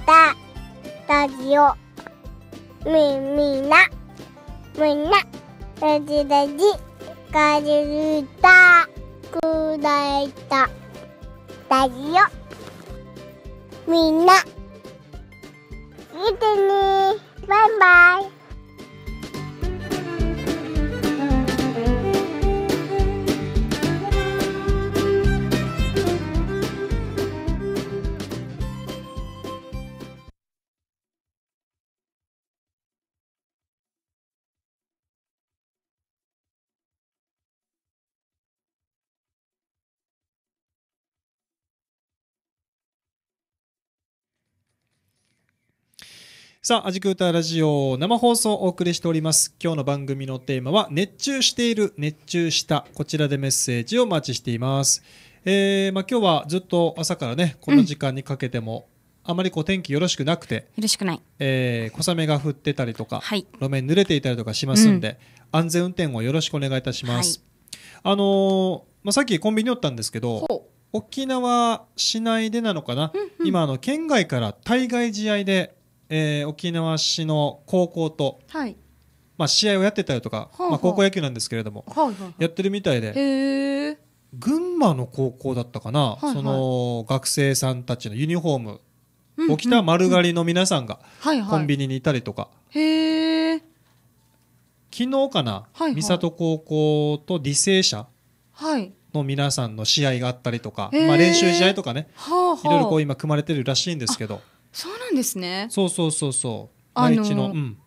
タラジオみみなみんなレジレジガジルタくらいたラジオみんな見てねバイバイさあ、アジクータラジオ生放送をお送りしております。今日の番組のテーマは、熱中している、熱中した、こちらでメッセージをお待ちしています。えー、まあ今日はずっと朝からね、この時間にかけても、あまりこう天気よろしくなくて、よろしくない。えー、小雨が降ってたりとか、はい、路面濡れていたりとかしますんで、うん、安全運転をよろしくお願いいたします。はい、あのー、まあさっきコンビニ寄ったんですけど、沖縄市内でなのかな、うんうん、今あの県外から対外試合でえー、沖縄市の高校と、はい、まあ、試合をやってたりとか、はあはあ、まあ、高校野球なんですけれども、はあはあ、やってるみたいで群馬の高校だったかな、ははその学生さんたちのユニフォームを着た丸刈りの皆さんがコンビニにいたりとか、昨日かな、はいはい、三郷高校と履正社の皆さんの試合があったりとか、はい、まあ、練習試合とかね、はあはあ、いろいろこう今組まれてるらしいんですけど。そうなんですねそうそうそうそうあのの、うん、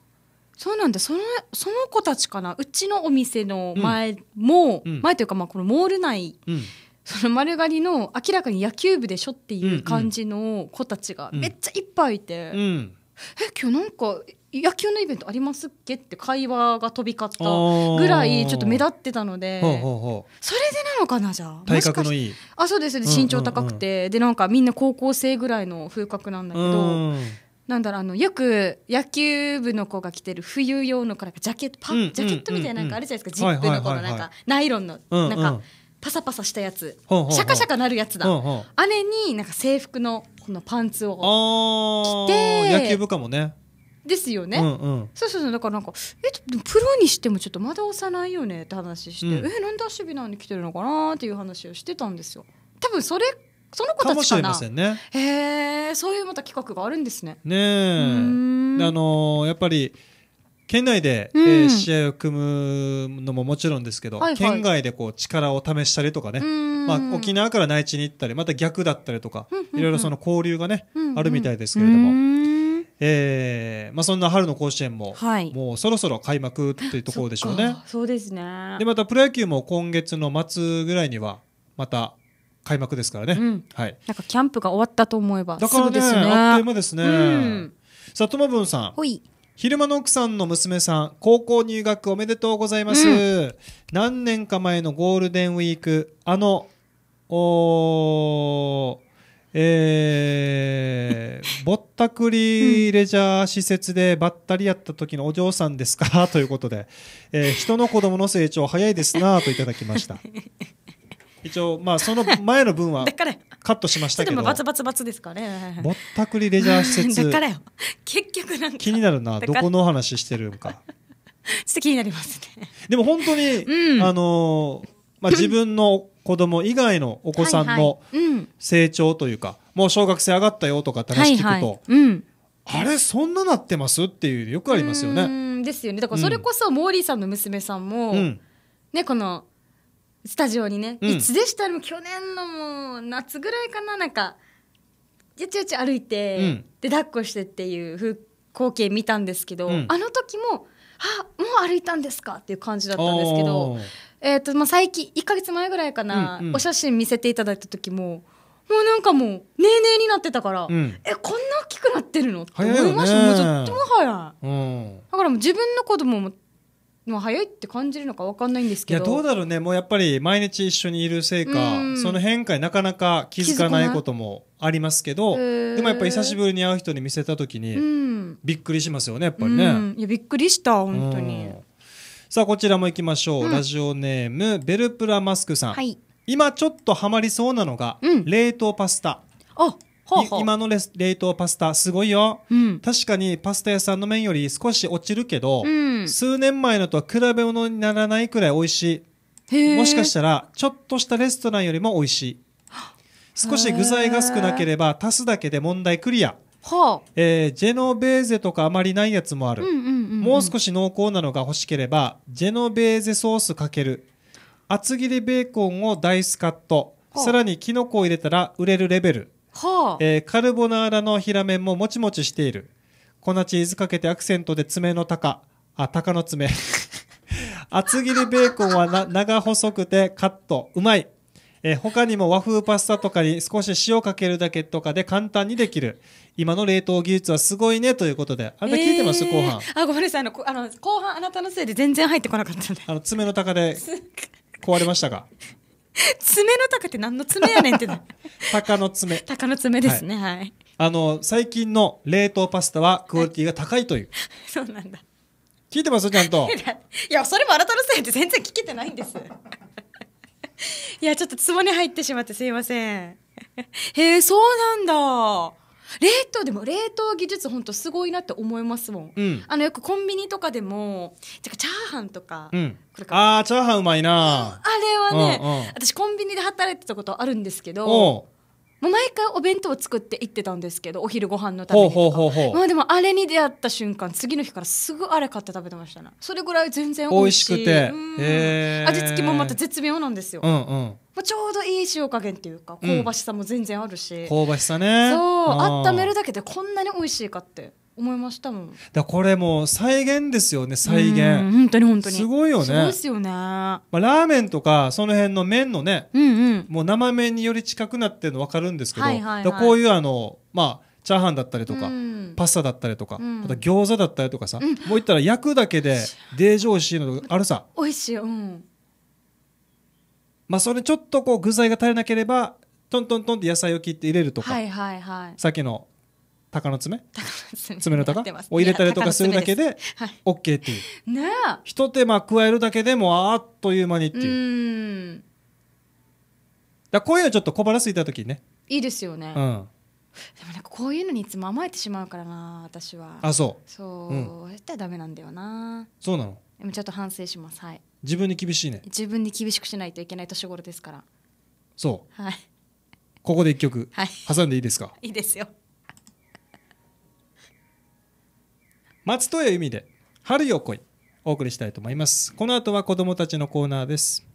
そうなんだそのその子たちかなうちのお店の前も、うん、前というかまあこのモール内、うん、その丸刈りの明らかに野球部でしょっていう感じの子たちがめっちゃいっぱいいて、うんえ今日なんか野球のイベントありますっけって会話が飛び交ったぐらいちょっと目立ってたのでそれでなのかなじゃあ体格のいいあそうです身長高くて、でなんかみんな高校生ぐらいの風格なんだけど。なんだろうあのよく野球部の子が着てる冬用のからジャケットパ、ジャケットみたいななんかあるじゃないですか、ジップのこのなんか、ナイロンのなんか、パサパサしたやつ、シャカシャカなるやつだ、あれになんか制服のこのパンツを着て野球部かもねですよね、うんうん、そうそうそうだからなんかえっプロにしてもちょっとまだ幼いよねって話して、うん、えなんで守備なんで来てるのかなっていう話をしてたんですよ多分それその子たちかなか、ね、へえそういうまた企画があるんですねねえあのー、やっぱり県内で、うん、えー、試合を組むのももちろんですけど、はいはい、県外でこう力を試したりとかね、まあ、沖縄から内地に行ったりまた逆だったりとか、いろいろその交流がね、あるみたいですけれども。えーまあ、そんな春の甲子園も、はい、もうそろそろ開幕というところでしょうね。そうですねでまたプロ野球も今月の末ぐらいにはまた開幕ですからね、うん、はい、なんかキャンプが終わったと思えばだからね、ね、あっという間ですね。うん、さあトマブンさん昼間の奥さんの娘さん、高校入学おめでとうございます。うん、何年か前のゴールデンウィーク、あの、おえー、[LAUGHS] ぼったくりレジャー施設でばったりやった時のお嬢さんですか [LAUGHS] ということで、えー、人の子供の成長早いですなといただきました。一応まあその前の分はカットしましたけどバツバツバツですかねぼったくりレジャー施設だからよ結局なんか気になるなどこの話してるんかちょっと気になりますねでも本当に、うん、あのー、まあ、自分の子供以外のお子さんの成長というか、もう小学生上がったよとかって話聞くと、あれそんななってますっていうよくありますよね。ですよねだからそれこそモーリーさんの娘さんも、ねこのスタジオにね、うん、いつでしたら去年のもう夏ぐらいかななんかやちやち歩いて、うん、で抱っこしてっていう光景見たんですけど、うん、あの時も「あもう歩いたんですか」っていう感じだったんですけど、えーとまあ、最近1か月前ぐらいかな、うんうん、お写真見せていただいた時も。もうなんかもうねえねえになってたから、うん、えこんな大きくなってるのって思いました、もうちょっとも早い、だからもう自分の子供もの早いって感じるのか分かんないんですけどいやどうだろうねもうやっぱり毎日一緒にいるせいか、うん、その変化になかなか気づかないこともありますけどでもやっぱり久しぶりに会う人に見せた時に、うん、びっくりしますよねやっぱりね、うん、いやびっくりした本当に、さあこちらも行きましょう、ラジオネームベルプラマスクさん、はい、今ちょっとハマりそうなのが、冷凍パスタあほうほう今のレ冷凍パスタすごいよ、うん、確かにパスタ屋さんの麺より少し落ちるけど、うん、数年前のとは比べ物にならないくらい美味しいもしかしたらちょっとしたレストランよりも美味しい少し具材が少なければ足すだけで問題クリアはあえー、ジェノベーゼとかあまりないやつもある、もう少し濃厚なのが欲しければジェノベーゼソースかける厚切りベーコンをダイスカット、はあ、さらにキノコを入れたら売れるレベルはあえー、カルボナーラの平面ももちもちしている粉チーズかけてアクセントで爪の高あ鷹の爪 [LAUGHS] 厚切りベーコンはな長細くてカットうまいえー、他にも和風パスタとかに少し塩かけるだけとかで簡単にできる今の冷凍技術はすごいねということであなた聞いてます、えー、後半あごめんなさいあのあの後半あなたのせいで全然入ってこなかったあの爪の高で壊れましたか爪の高って何の爪やねんって [LAUGHS] 鷹の爪。鷹の爪ですね、はい。はい、あの、最近の冷凍パスタはクオリティが高いという。[LAUGHS] そうなんだ。聞いてますちゃんと。[LAUGHS] いや、それもあなたのせい全然聞けてないんです。いや、ちょっとツボに入ってしまってすいません。へえ、そうなんだ。冷凍でも冷凍技術本当すごいなって思いますもん、うん、あのよくコンビニとかでもてかチャーハンとか、うん、ああチャーハンうまいなあれはね、うんうん、私コンビニで働いてたことあるんですけどもう毎回お弁当を作って行ってたんですけどお昼ご飯のためにとかほうほうほうほうまあでもあれに出会った瞬間次の日からすぐあれ買って食べてましたねそれぐらい全然美味しくて味付けもまた絶妙なんですよ、うんうんまあ、ちょうどいい塩加減っていうか香ばしさも全然あるし、うん、香ばしさねそう温めるだけでこんなに美味しいかって思いましたもんだこれもう再現ですよね再現本当に本当にすごいよねすごいですよね、まあ、ラーメンとかその辺の麺のね、うんうん、もう生麺により近くなってるの分かるんですけど、はいはいはい、こういうあのまあチャーハンだったりとか、うん、パスタだったりとか、うん、あと餃子だったりとかさ、うん、もう言ったら焼くだけでデージおいしいのあるさ美味しいうんまあそれちょっとこう具材が足りなければトントントンって野菜を切って入れるとか、はいはいはい、さっきの鷹の爪爪の鷹を入れたりとかするだけで OK っていう、ねひと手間加えるだけでもあっという間にっていうだこういうのちょっと小腹すいた時にねいいですよね、うん、でもなんかこういうのにいつも甘えてしまうからな私はあそうそう、うん、絶対ダメなんだよなそうなのでもちょっと反省しますはい自分に厳しいね自分に厳しくしないといけない年頃ですからそうはいここで一曲、はい、挟んでいいですかいいですよ松という意味で春よ来いお送りしたいと思いますこの後は子どもたちのコーナーです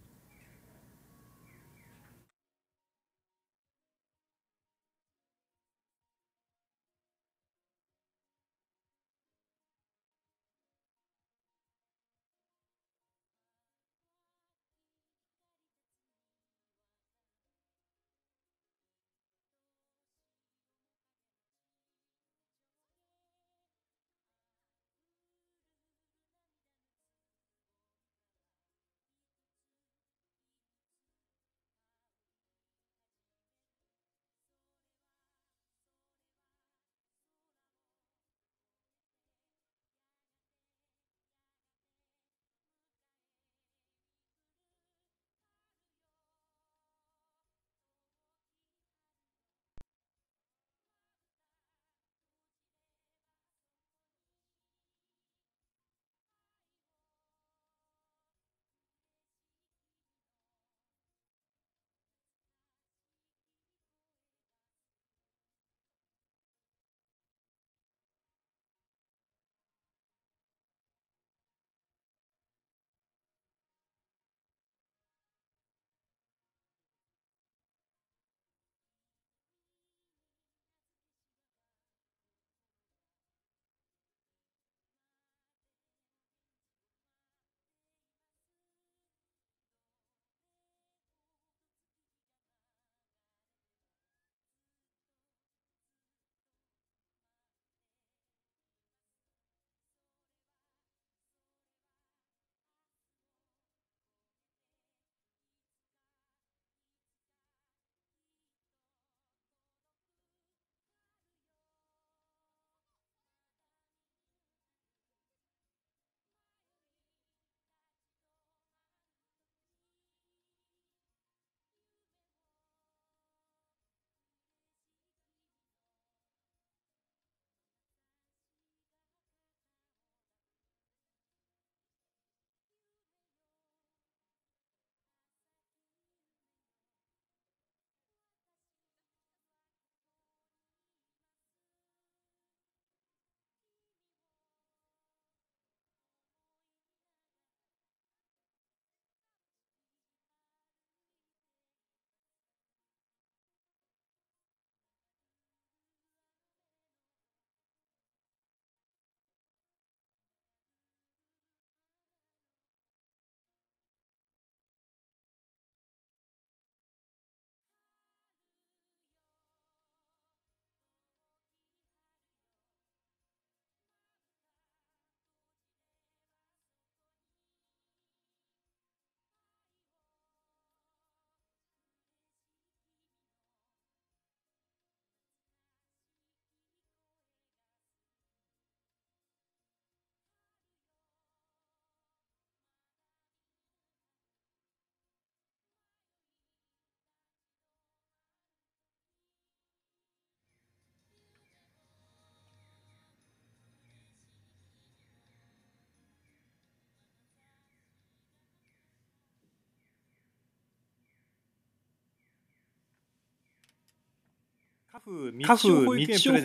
カフ道夫保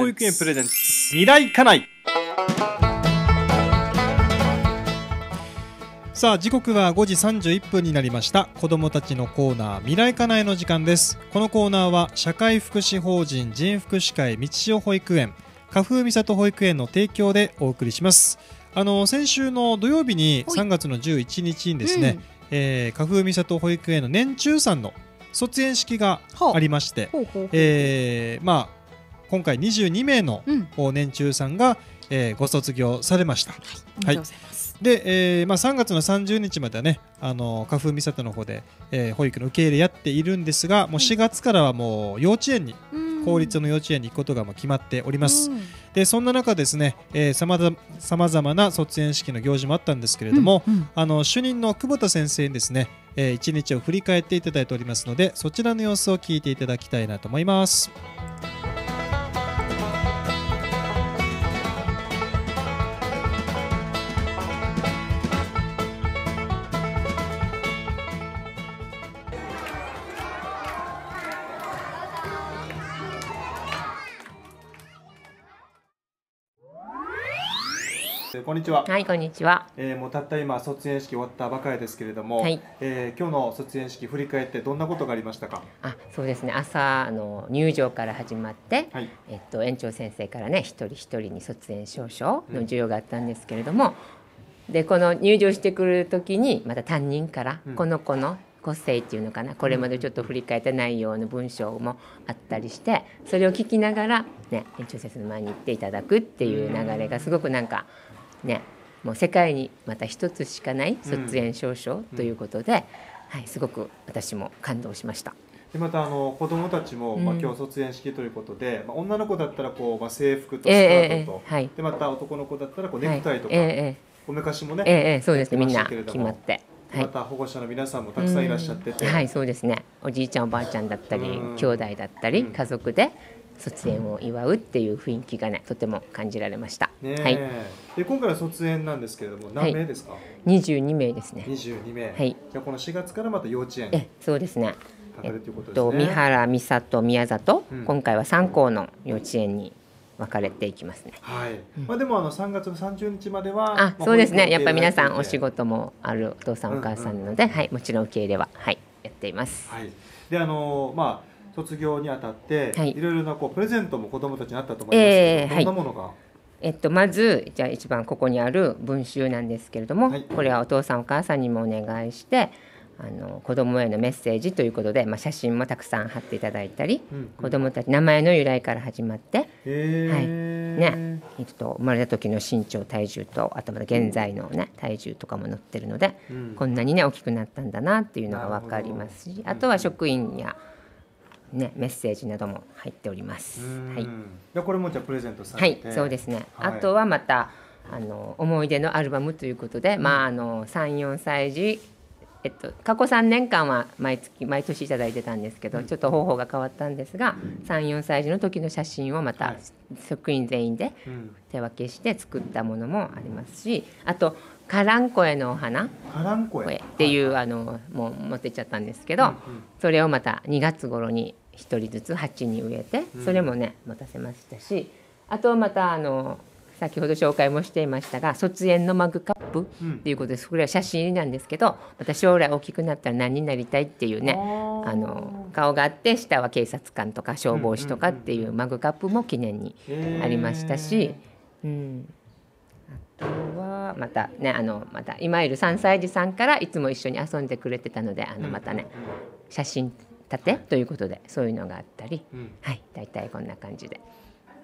育園プレゼンツ未来家内さあ時刻は5時31分になりました子どもたちのコーナー未来家内の時間ですこのコーナーは社会福祉法人人福祉会道夫保育園花風美里保育園の提供でお送りしますあの先週の土曜日に3月の11日にですね、うえー、花風美里保育園の年中さんの卒園式がありまして、えまあ今回22名の年中さんが、うん、えー、ご卒業されました。はい、で、えー、まあ3月の30日まではね、あの花粉三郷の方で、えー、保育の受け入れやっているんですが、もう4月からはもう幼稚園に、うん、公立の幼稚園に行くことがもう決まっております。うん、で、そんな中ですね、えー、さまざさまざまな卒園式の行事もあったんですけれども、あの主任の久保田先生にですね。えー、1日を振り返っていただいておりますのでそちらの様子を聞いていただきたいなと思います。。こんにちは。はい、こんにちは。えー、もうたった今卒園式終わったばかりですけれども、はい、えー、今日の卒園式振り返ってどんなことがありましたか。あ、そうですね。朝あの入場から始まって、はい、えっと園長先生からね一人一人に卒園証書の授与があったんですけれども、うん、でこの入場してくる時にまた担任から、この子の個性っていうのかなこれまでちょっと振り返った内容の文章もあったりしてそれを聞きながら、ね、園長先生の前に行っていただくっていう流れがすごくなんかねもう世界にまた一つしかない卒園証書ということで、はい、すごく私も感動しました。でまたあの子どもたちも、まあ、今日卒園式ということで、まあ、女の子だったらこう、まあ、制服とスカートと、でまた男の子だったらこうネクタイとか、おめかしもね、ええそうですねみんな決まって。また保護者の皆さんもたくさんいらっしゃってて、はいそうですねおじいちゃんおばあちゃんだったり兄弟だったり家族で卒園を祝うっていう雰囲気がねとても感じられました。はい。で今回は卒園なんですけれども何名ですか？二十二名ですね。二十二名。はい。じゃこの四月からまた幼稚園。えそうですね。えっと三原美里宮里、今回は三校の幼稚園に。分かれていきますね。はい。まあでもあの3月の30日までは、あ、そうですね。やっぱり皆さんお仕事もあるお父さんお母さんなので、はい、もちろん受け入れははいやっています。はい。であのまあ卒業にあたって、はい、いろいろなこうプレゼントも子どもたちにあったと思いますえー、どんなものが、はい、えっと、まずじゃあ一番ここにある文集なんですけれども、はい、これはお父さんお母さんにもお願いしてあの子どもへのメッセージということで、まあ、写真もたくさん貼っていただいたり、うんうん、子どもたち名前の由来から始まって、えはいねえっと、生まれた時の身長体重とあとまた現在の、ね、体重とかも載ってるので、うん、こんなにね大きくなったんだなっていうのが分かりますしあとは職員や、うんね、メッセージなども入っております。はい。で、これもじゃプレゼントされて。はい、そうですね。はい、あとはまたあの思い出のアルバムということで、うん、まああの三四歳児えっと過去3年間は毎月毎年頂いてたんですけど、ちょっと方法が変わったんですが、34歳児の時の写真をまた職員全員で手分けして作ったものもありますし、あとカランコエのお花カランコエっていう、はい、あのもう持ってっちゃったんですけど、うんうん、それをまた2月頃に1人ずつ鉢に植えて、それもね持たせましたしあとまたあの先ほど紹介もしていましたが卒園のマグカップっていうことです、これは写真なんですけどまた将来大きくなったら何になりたいっていうねあの顔があって下は警察官とか消防士とかっていうマグカップも記念にありましたし、うん、とはまたねあのまた今いる3歳児さんからいつも一緒に遊んでくれてたのであのまたね、写真立てということでそういうのがあったり、はい大体こんな感じで。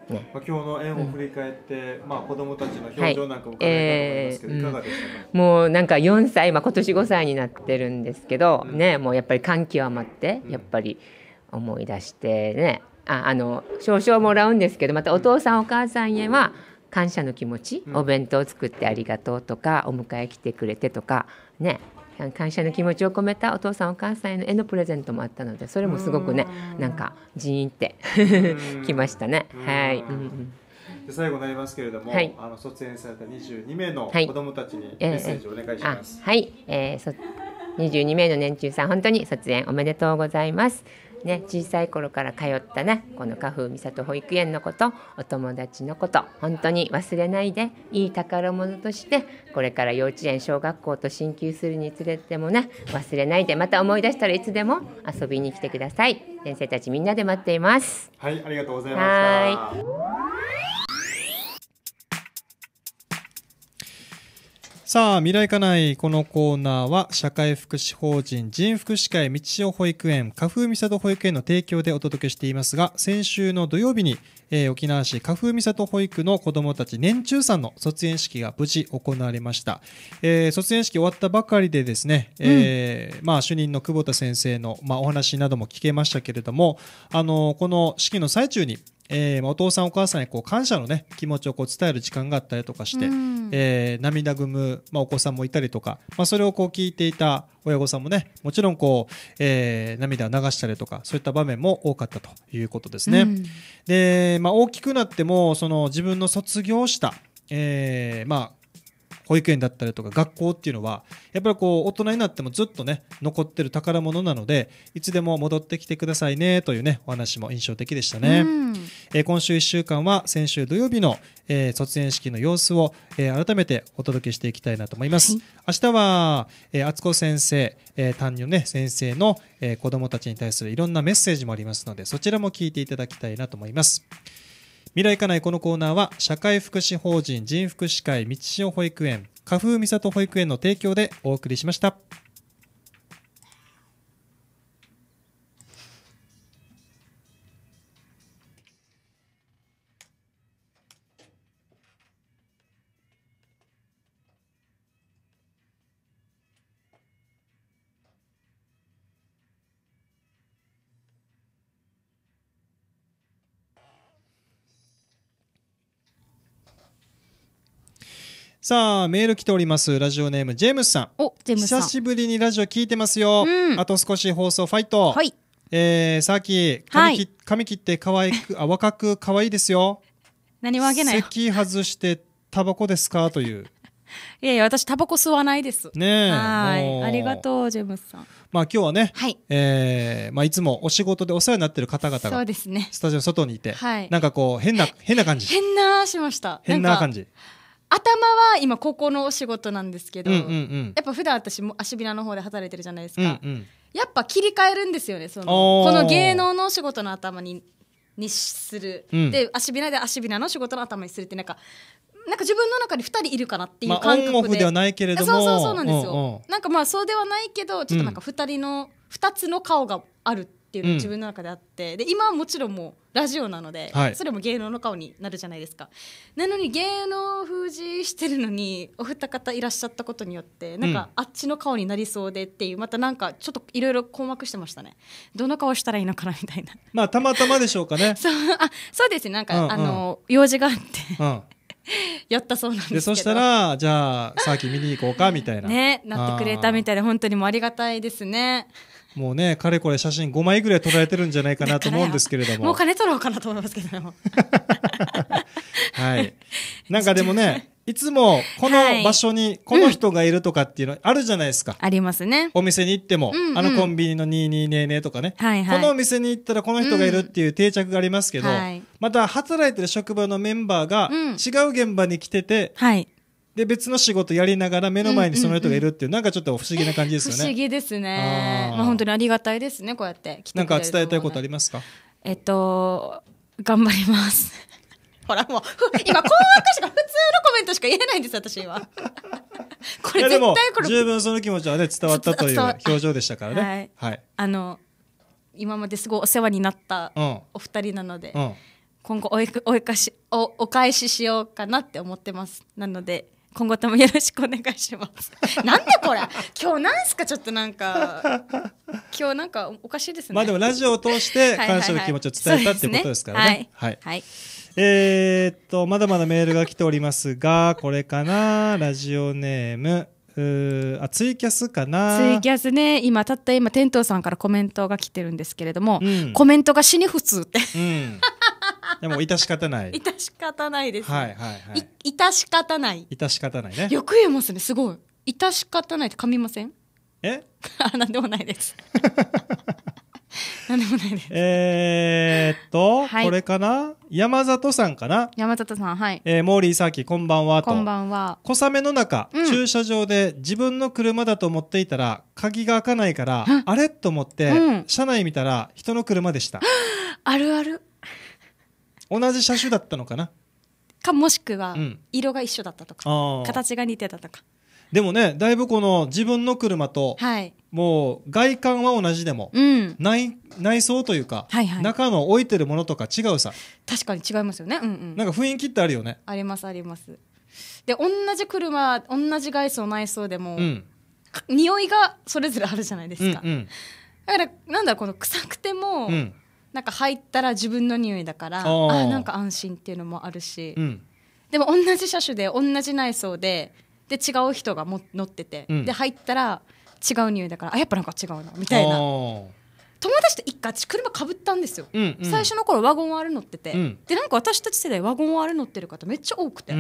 ね、今日の縁を振り返って、うん、まあ子供たちの表情なんかも伺いたと思いますけど、はいえー、いかがでしたか、もうなんか4歳、まあ、今年5歳になってるんですけど、うん、ねもうやっぱり感極まって、やっぱり思い出してねああの少々もらうんですけどまたお父さんお母さんへは、うん感謝の気持ち、お弁当を作ってありがとうとかお迎え来てくれてとかね感謝の気持ちを込めたお父さんお母さんへの絵のプレゼントもあったのでそれもすごくねなんかジーンって [LAUGHS] 来ましたね。はい、うん最後になりますけれども、はい、あの卒園された22名の子どもたちにメッセージをお願いします。はい、えー、えー、はい、えー、22名の年中さん本当に卒園おめでとうございます。ね、小さい頃から通ったねこの花粉美里保育園のことお友達のこと本当に忘れないでいい宝物としてこれから幼稚園小学校と進級するにつれてもね忘れないでまた思い出したらいつでも遊びに来てください先生たちみんなで待っていますはいありがとうございましたさあ、未来家内、このコーナーは、社会福祉法人、人福祉会、道代保育園、花風三里保育園の提供でお届けしていますが、先週の土曜日に、えー、沖縄市花風三里保育の子どもたち年中さんの卒園式が無事行われました、えー、卒園式終わったばかりでですね、うん、えー、まあ、主任の久保田先生の、まあ、お話なども聞けましたけれどもあのこの式の最中に、えー、お父さんお母さんにこう感謝のね気持ちをこう伝える時間があったりとかして、うん、えー、涙ぐむ、まあ、お子さんもいたりとか、まあ、それをこう聞いていた親御さんもねもちろんこう、えー、涙を流したりとかそういった場面も多かったということですね。うん、で、まあ、大きくなってもその自分の卒業した、えまあ保育園だったりとか学校っていうのはやっぱりこう大人になってもずっとね残ってる宝物なのでいつでも戻ってきてくださいねというねお話も印象的でしたね、うん、えー、今週1週間は先週土曜日の、えー、卒園式の様子を、えー、改めてお届けしていきたいなと思います、はい、明日は、えー、厚子先生、えー、担任ね先生の、えー、子どもたちに対するいろんなメッセージもありますのでそちらも聞いていただきたいなと思います。未来ないこのコーナーは社会福祉法人人福祉会道潮保育園花風美里保育園の提供でお送りしました。さあ、メール来ております。ラジオネーム、ジェームスさん。お、ジェームスさん。久しぶりにラジオ聞いてますよ。うん、あと少し放送ファイト。はい。えー、さっき、髪き、はい、髪切って可愛く、[LAUGHS] あ、若く可愛いですよ。何もあげない。席外して、タバコですかという。[LAUGHS] いやいや、私、タバコ吸わないです。ねえ。はい。ありがとう、ジェームスさん。まあ、今日はね、はい、えー、まあ、いつもお仕事でお世話になってる方々が、そうですね。スタジオ外にいて、はい。なんかこう、変な、変な感じ。変なしました。変な感じ。頭は今ここのお仕事なんですけど、うんうんうん、やっぱ普段私も足びなの方で働いてるじゃないですか、うんうん、やっぱ切り替えるんですよねそのこの芸能のお仕事の頭ににする、うん、で足びなで足びなの仕事の頭にするってなんかなんか自分の中に2人いるかなっていう感覚で、まあ、オンオフではないけれどもそうそうそうなんですよおうおうなんかまあそうではないけどちょっとなんか2人の、うん、2つの顔があるってていうのが自分の中であって、うん、で今はもちろんもうラジオなので、はい、それも芸能の顔になるじゃないですかなのに芸能封じしてるのにお二方いらっしゃったことによってなんかあっちの顔になりそうでっていう、うん、またなんかちょっといろいろ困惑してましたねどの顔したらいいのかなみたいなまあたまたまでしょうかね [LAUGHS] そうあそうですねなんか、うんうん、あの用事があって、うんやったそうなんですけそしたらじゃあさっき見に行こうかみたいなねなってくれたみたいで本当にもありがたいですねもうね、かれこれ写真5枚ぐらい撮られてるんじゃないかなと思うんですけれども。もう金取ろうかなと思いますけども。はい。なんかでもね、[LAUGHS] いつもこの場所にこの人がいるとかっていうのあるじゃないですか。ありますね。お店に行っても、あのコンビニの2200とかね、はいこのお店に行ったらこの人がいるっていう定着がありますけど、また働いてる職場のメンバーが違う現場に来てて、はい、で別の仕事やりながら目の前にその人がいるっていう,、なんかちょっと不思議な感じですよね。[LAUGHS] 不思議ですね。あまあ本当にありがたいですねこうやってなんか伝えたいことありますか？えっと頑張ります。[LAUGHS] ほらもう今困惑しか普通のコメントしか言えないんです私今。[LAUGHS] これ絶対これ十分その気持ちはね伝わったという表情でしたからね。はい。はい、あの今まですごいお世話になったお二人なので。うん、今後おいおいかしおお返ししようかなって思ってますなので今後ともよろしくお願いします [LAUGHS] なんでこれ今日なんすかちょっとなんか [LAUGHS] 今日なんかおかしいですねまあでもラジオを通して感謝の気持ちを伝えたっていうことですからねはい、はい、えー、っとまだまだメールが来ておりますがこれかなラジオネームうあツイキャスかなツイキャスね今たった今天童さんからコメントが来てるんですけれども、うん、コメントが死に普通って、うん [LAUGHS] でも致し方ない。致し方ないです、ね、はいはいはい。致し方ない。致し方ないね。よく言えますね。すごい。致し方ないって噛みません？え？[LAUGHS] あ、なんでもないです。なんでもないです。[LAUGHS] えー、っと、はい、これかな山里さんかな山里さん、はい。えー、モーリー・サーキー、こんばんはこんばんは。小雨の中、うん、駐車場で自分の車だと思っていたら、鍵が開かないから、あれと思って、うん、車内見たら、人の車でした。[GASPS] あるある。同じ車種だったのかなかもしくは色が一緒だったとか、うん、形が似てたとかでもねだいぶこの自分の車と、はい、もう外観は同じでも、うん、内内装というか、はいはい、中の置いてるものとか違うさ確かに違いますよね、うんうん、なんか雰囲気ってあるよねありますありますで同じ車同じ外装内装でも、うん、匂いがそれぞれあるじゃないですか、うんうん、だからなんだこの臭くても、うんなんか入ったら自分の匂いだからああなんか安心っていうのもあるし、うん、でも同じ車種で同じ内装でで違う人がも乗ってて、うん、で入ったら違う匂いだからあやっぱなんか違うなみたいな。友達と一回私車かぶったんですよ、うんうん、最初の頃ワゴン R 乗ってて、うん、でなんか私たち世代ワゴン R 乗ってる方めっちゃ多くてで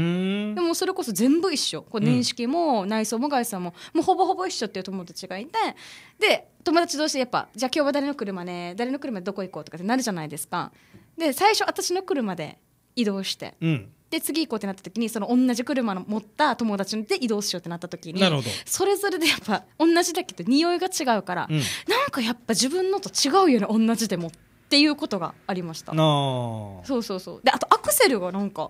もそれこそ全部一緒こう年式も内装も外装も、もうほぼほぼ一緒っていう友達がいてで友達同士やっぱじゃあ今日は誰の車ね誰の車どこ行こうとかってなるじゃないですかで最初私の車で移動して、うん、で次行こうってなった時にその同じ車の持った友達で移動しようってなった時にそれぞれでやっぱ同じだけど匂いが違うから、うん、なんかやっぱ自分のと違うよね同じでもっていうことがありましたそうそうそうであとアクセルがなんか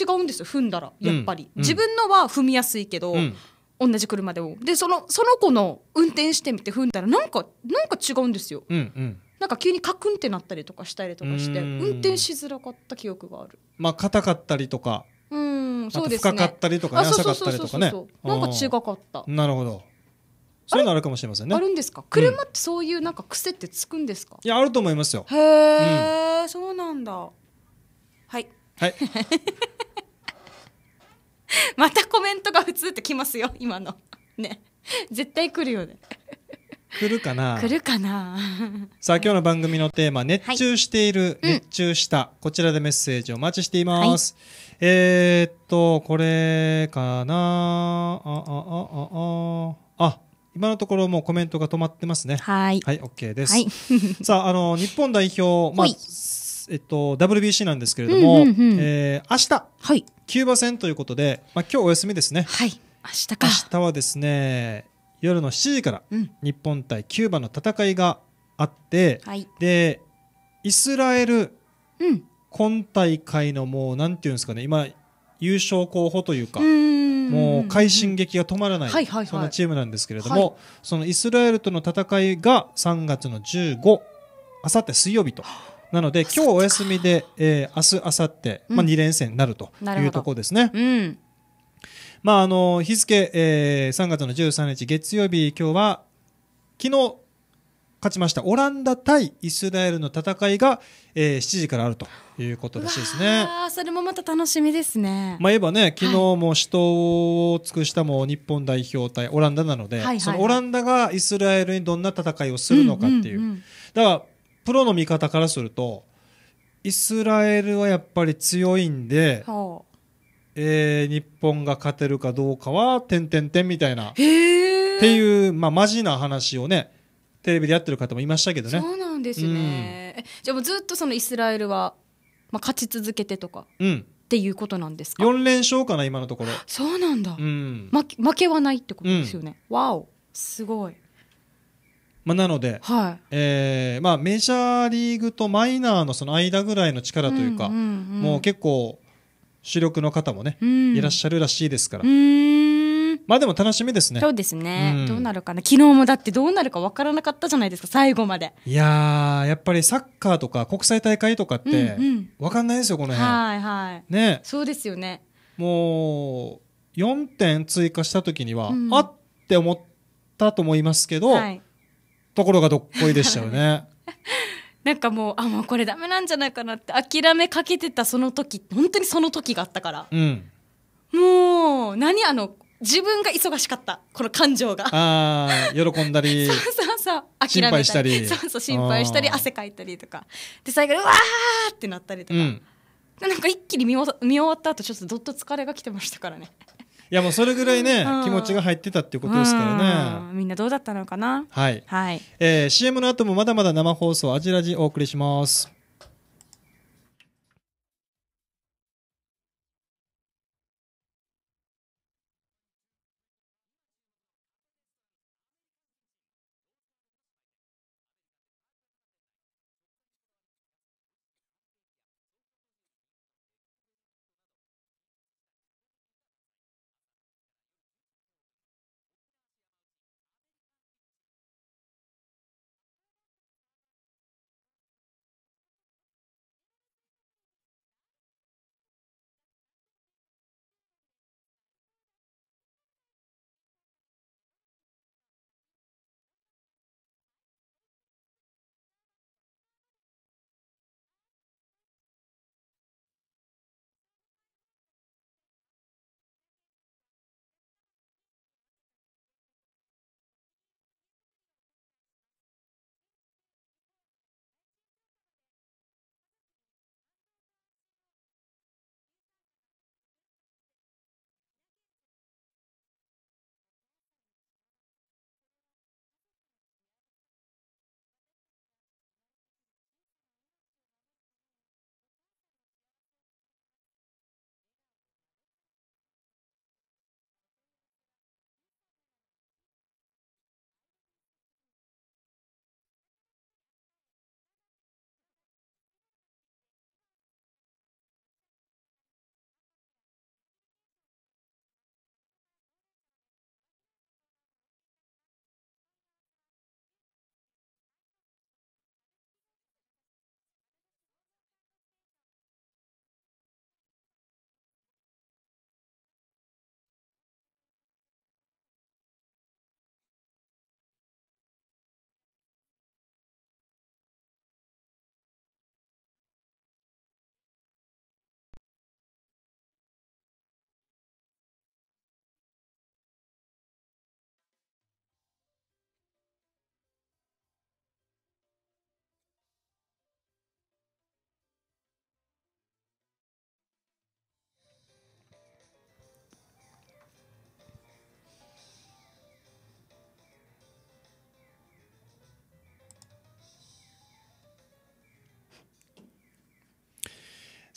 違うんですよ踏んだらやっぱり、うん、自分のは踏みやすいけど、うん同じ車でもでそのその子の運転してみて踏んだらなんかなんか違うんですよ、うんうん、なんか急にカクンってなったりとかしたりとかして運転しづらかった記憶があるまあ硬かったりとかうんそうですね深かったりとかね浅かったりとかねなんか違かったなるほどそういうのあるかもしれませんねあるんですか車ってそういうなんか癖ってつくんですか、うん、いやあると思いますよへえ、うん、そうなんだはいはい [LAUGHS] またコメントが普通ってきますよ今のね絶対来るよね来るかな来るかなさあ今日の番組のテーマ「熱中している」はい、熱中した」うん、こちらでメッセージお待ちしています、はい、えー、っとこれかなあああああ今のところもうコメントが止まってますねはいはい OK です、はい、[LAUGHS] さああの日本代表 [LAUGHS] まあえっと、WBC なんですけれども、うんうんうん、えー、明日、はい、キューバ戦ということで、まあ、今日お休みですね。はい、明日か。明日はですね、夜の7時から日本対キューバの戦いがあって、はい、でイスラエル、うん、今大会のもうなんていうんですかね今優勝候補というかもう快進撃が止まらない、そんなチームなんですけれども、はい、そのイスラエルとの戦いが3月の15あさって水曜日と。なので今日お休みで、えー、明日明後日、まあ2連戦になるというところですね。うんまあ、あの日付、えー、3月の13日月曜日、今日は昨日勝ちましたオランダ対イスラエルの戦いが、えー、7時からあるということらしいですね。それもまた楽しみですね。まあ言えばね、昨日も死闘を尽くしたも日本代表対オランダなので、はいはいはい、そのオランダがイスラエルにどんな戦いをするのかっていう。うんうんうん、だからプロの見方からすると、イスラエルはやっぱり強いんで。はあえー、日本が勝てるかどうかは、てんてんてんみたいな、っていう、まあ、マジな話をね、テレビでやってる方もいましたけどね。そうなんですね。うん、じゃあもうずっとそのイスラエルは、まあ、勝ち続けてとか、うん、っていうことなんですか ?4 連勝かな、今のところ。そうなんだ、うん、負け。負けはないってことですよね。うん、わお、すごい。まあ、なので、はいえーまあ、メジャーリーグとマイナーのその間ぐらいの力というか、もう結構主力の方もね、うん、いらっしゃるらしいですから。まあでも楽しみですね。そうですね。うん、どうなるかな。昨日もだってどうなるか分からなかったじゃないですか、最後まで。いややっぱりサッカーとか国際大会とかって、分かんないですよ、この辺。はいはい。ね。そうですよね。もう、4点追加した時には、うん、あって思ったと思いますけど、はい、ところがどっこいでしたよね。[LAUGHS] なんかもうあもうこれダメなんじゃないかなって諦めかけてたその時本当にその時があったから、うん、もう何あの自分が忙しかったこの感情がああ喜んだり [LAUGHS] そうそうそう諦めたりしたりそうそう心配したり汗かいたりとかで最後にうわーってなったりとか、うん、なんか一気に見終わった後ちょっとどっと疲れがきてましたからねいやもうそれぐらいね、気持ちが入ってたっていうことですからね。みんなどうだったのかな。はい。はい。えー、CM の後もまだまだ生放送あじらじお送りします。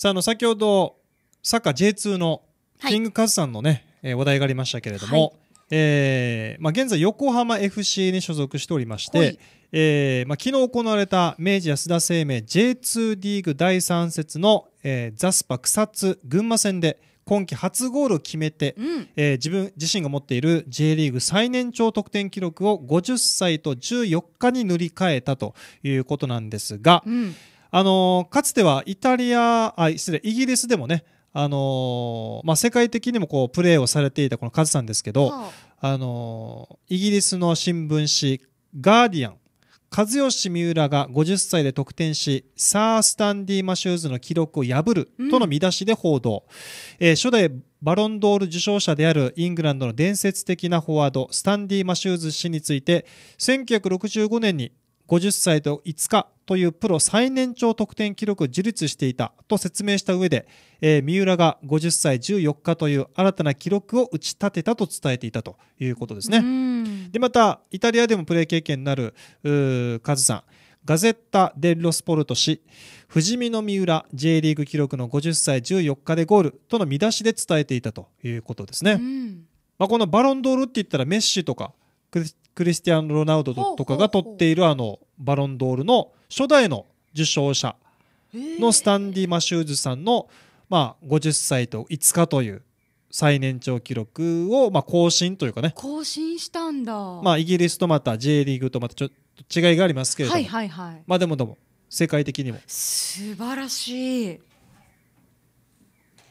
さあ、あの、先ほど、サッカー J2 のキングカズさんのね、はえ、話題がありましたけれども、はい、えー、まあ、現在、横浜 FC に所属しておりまして、えー、まあ、昨日行われた明治安田生命 J2 リーグ第3節の、えー、ザスパ草津群馬戦で、今季初ゴールを決めて、うん、えー、自分自身が持っている J リーグ最年長得点記録を50歳と14日に塗り替えたということなんですが、うあのかつてはイタリアあ失礼イギリスでもねあのまあ、世界的にもこうプレーをされていたこのカズさんですけど、あ、のイギリスの新聞紙「ガーディアン」和ュ三浦が50歳で得点しサー・スタンディ・マシューズの記録を破るとの見出しで報道、うん、えー、初代バロンドール受賞者であるイングランドの伝説的なフォワードスタンディ・マシューズ氏について1965年に50歳と5日というプロ最年長得点記録を樹立していたと説明した上で、えー、三浦が50歳14日という新たな記録を打ち立てたと伝えていたということですね。でまたイタリアでもプレー経験になるカズさんガゼッタ・デッロ・スポルト氏富士見の三浦 J リーグ記録の50歳14日でゴールとの見出しで伝えていたということですね。まあ、このバロンドールって言ったらメッシとかクリスティアン・ロナウドとかが取っているあのバロンドールの初代の受賞者のスタンディ・マシューズさんの、まあ、50歳と5日という最年長記録を、まあ、更新というかね更新したんだ、まあ、イギリスとまた J リーグとまたちょっと違いがありますけれども、はいはいはい、まあでもでも世界的にも素晴らしい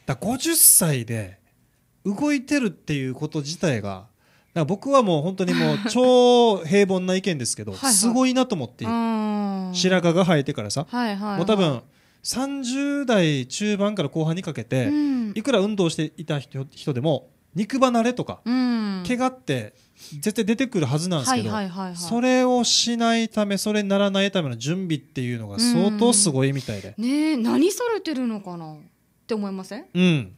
だ50歳で動いてるっていうこと自体がら僕はもう本当にもう [LAUGHS] 超平凡な意見ですけどはい、すごいなと思って白髪が生えてからさ、はいはいはい、もう多分30代中盤から後半にかけて、うん、いくら運動していた人でも肉離れとか、うん、怪我って絶対出てくるはずなんですけど、はいはいはいはい、それをしないためそれにならないための準備っていうのが相当すごいみたいで、うん、ね何されてるのかなって思いませんうん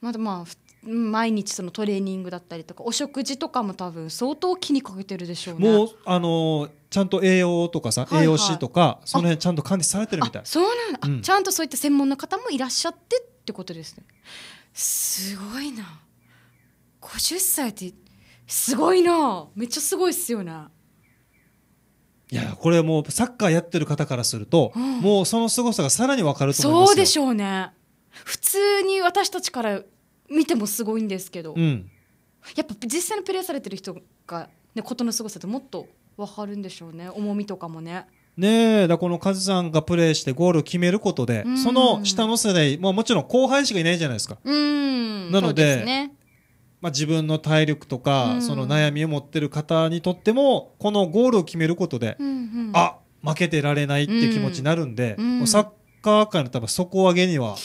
まだまあ毎日そのトレーニングだったりとかお食事とかも多分相当気にかけてるでしょうねもうあのー、ちゃんと栄養とかさ、はいはい、栄養士とかその辺ちゃんと管理されてるみたいそうなんだ、うん、ちゃんとそういった専門の方もいらっしゃってってことですねすごいな50歳ってすごいなめっちゃすごいっすよねいやこれもうサッカーやってる方からすると、うん、もうその凄さがさらに分かると思いますそうでしょうね普通に私たちから見てもすごいんですけど、うん、やっぱ実際にプレーされてる人が、ね、ことのすごさってもっと分かるんでしょうね重みとかもね。ねえ、だこのカズさんがプレーしてゴールを決めることで、うん、その下の世代、まあ、もちろん後輩しかいないじゃないですか。うん、なので、ね、まあ、自分の体力とか、うん、その悩みを持ってる方にとってもこのゴールを決めることで、うんうん、あ負けてられないっていう気持ちになるんで、サッカー界の多分底上げには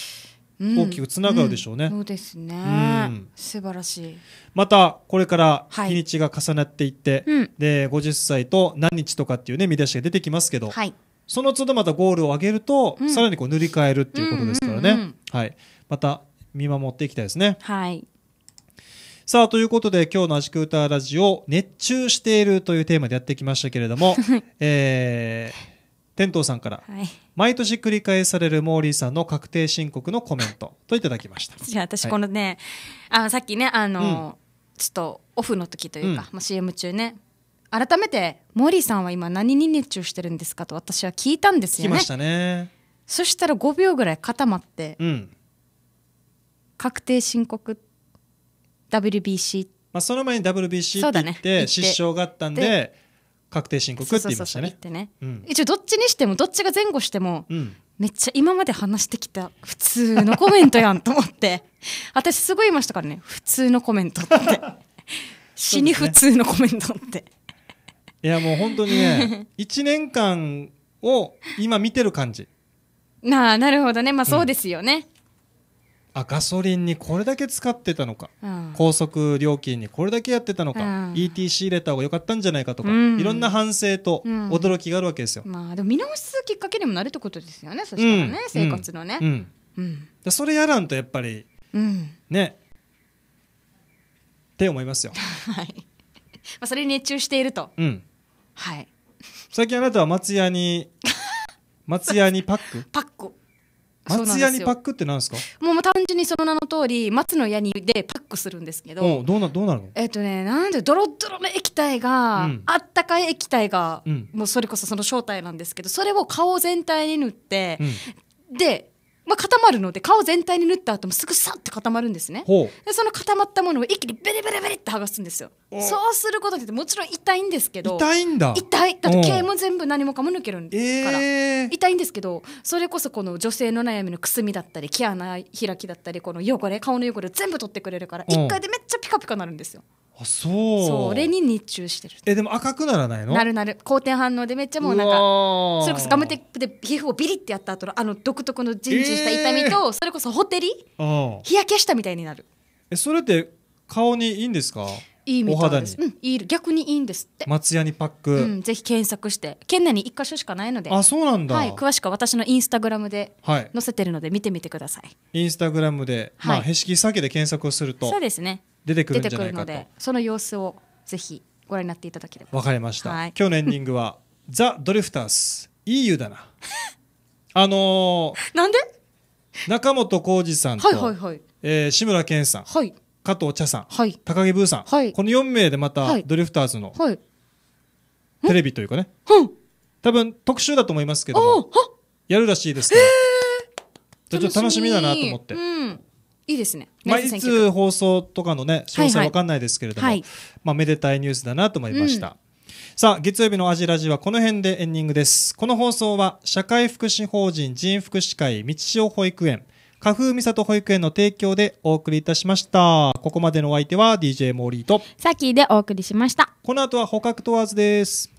大きくつながるでしょうね。そうですね、素晴らしい。またこれから日にちが重なっていって、で50歳と何日とかっていうね見出しが出てきますけど、その都度またゴールを上げると、さらにこう塗り替えるっていうことですからね。はい、また見守っていきたいですね。はい。さあ、ということで、今日のアジクーターラジオ、熱中しているというテーマでやってきましたけれども、[LAUGHS] えー、天童さんから、はい、毎年繰り返されるモーリーさんの確定申告のコメント [LAUGHS] といただきましたじゃあ私このね、はい、あさっきねあの、うん、ちょっとオフの時というか、うん、CM 中ね改めてモーリーさんは今何に熱中してるんですかと私は聞いたんですよね。ねそしたら5秒ぐらい固まって、うん、確定申告 WBC まあ、その前に WBC って言って、ね、失笑があったんで確定申告って言いましたね。ねうん、一応どっちにしてもどっちが前後しても、うん、めっちゃ今まで話してきた普通のコメントやんと思って [LAUGHS] 私すごい言いましたからね普通のコメントって [LAUGHS] 死に普通のコメントって、ね、いやもう本当にね1年間を今見てる感じ [LAUGHS] なあなるほどねまあそうですよね、あガソリンにこれだけ使ってたのか、うん、高速料金にこれだけやってたのか、うん、ETC 入れた方が良かったんじゃないかとか、うん、いろんな反省と驚きがあるわけですよ。まあ、でも見直すきっかけにもなるってことですよねそしたらね、生活のね。うんでそれやらんとやっぱり、ねって思いますよ。[LAUGHS] はい、まあそれに熱中していると。はい、最近あなたは松屋に [LAUGHS] 松屋にパックパック松屋にパックってなんですかもう単純にその名の通り松の屋にでパックするんですけどどうなどうなるのえっ、ー、とねなんでドロドロの液体が、うん、あったかい液体が、うん、もうそれこそその正体なんですけどそれを顔全体に塗って、うん、でまあ、固まるので顔全体に塗った後もすぐさって固まるんですねでその固まったものを一気にベリベリベリって剥がすんですよそうすることってもちろん痛いんですけど痛いんだ痛いだって毛も全部何もかも抜けるんから、えー、痛いんですけどそれこそこの女性の悩みのくすみだったり毛穴開きだったりこの汚れ顔の汚れ全部取ってくれるから一回でめっちゃピカピカなるんですよあそうそれに日中してるえでも赤くならないのなるなる好転反応でめっちゃもうなんかそれこそガムテップで皮膚をビリってやった後のあの独特のジンジンした痛みと、えー、それこそホテリ日焼けしたみたいになるえそれって顔にいいんですかいいみたいです。うん、いい逆にいいんですって。松屋にパック。うん、ぜひ検索して、県内に一箇所しかないので。あ、そうなんだ。はい、詳しくは私のインスタグラムで載せてるので見てみてください。はい、インスタグラムで、まあ、はい、へしきさけで検索をすると。そうですね。出てくるんじゃないかとその様子をぜひご覧になっていただければわかりました、はい、今日のエンディングは「[LAUGHS] ザ・ドリフタース」いい湯だな [LAUGHS] あのー、なんで中本浩二さんと、はいはいはいえー、志村けんさん、はい、加藤茶さん、はい、高木ブーさん、はい、この4名でまた、ドリフターズの、はい、テレビというかね、うん、多分特集だと思いますけどもやるらしいですから、えー、ちょっと楽しみだなと思って、うん、いいですね。毎日いつ放送とかのね、詳細わかんないですけれども、はいはい、まあ、めでたいニュースだなと思いました。うん、さあ、月曜日のアジラジはこの辺でエンディングです。この放送は、社会福祉法人人福祉会道潮保育園、花風美里保育園の提供でお送りいたしました。ここまでのお相手は DJ モーリーと、サキでお送りしました。この後は捕獲問わずです。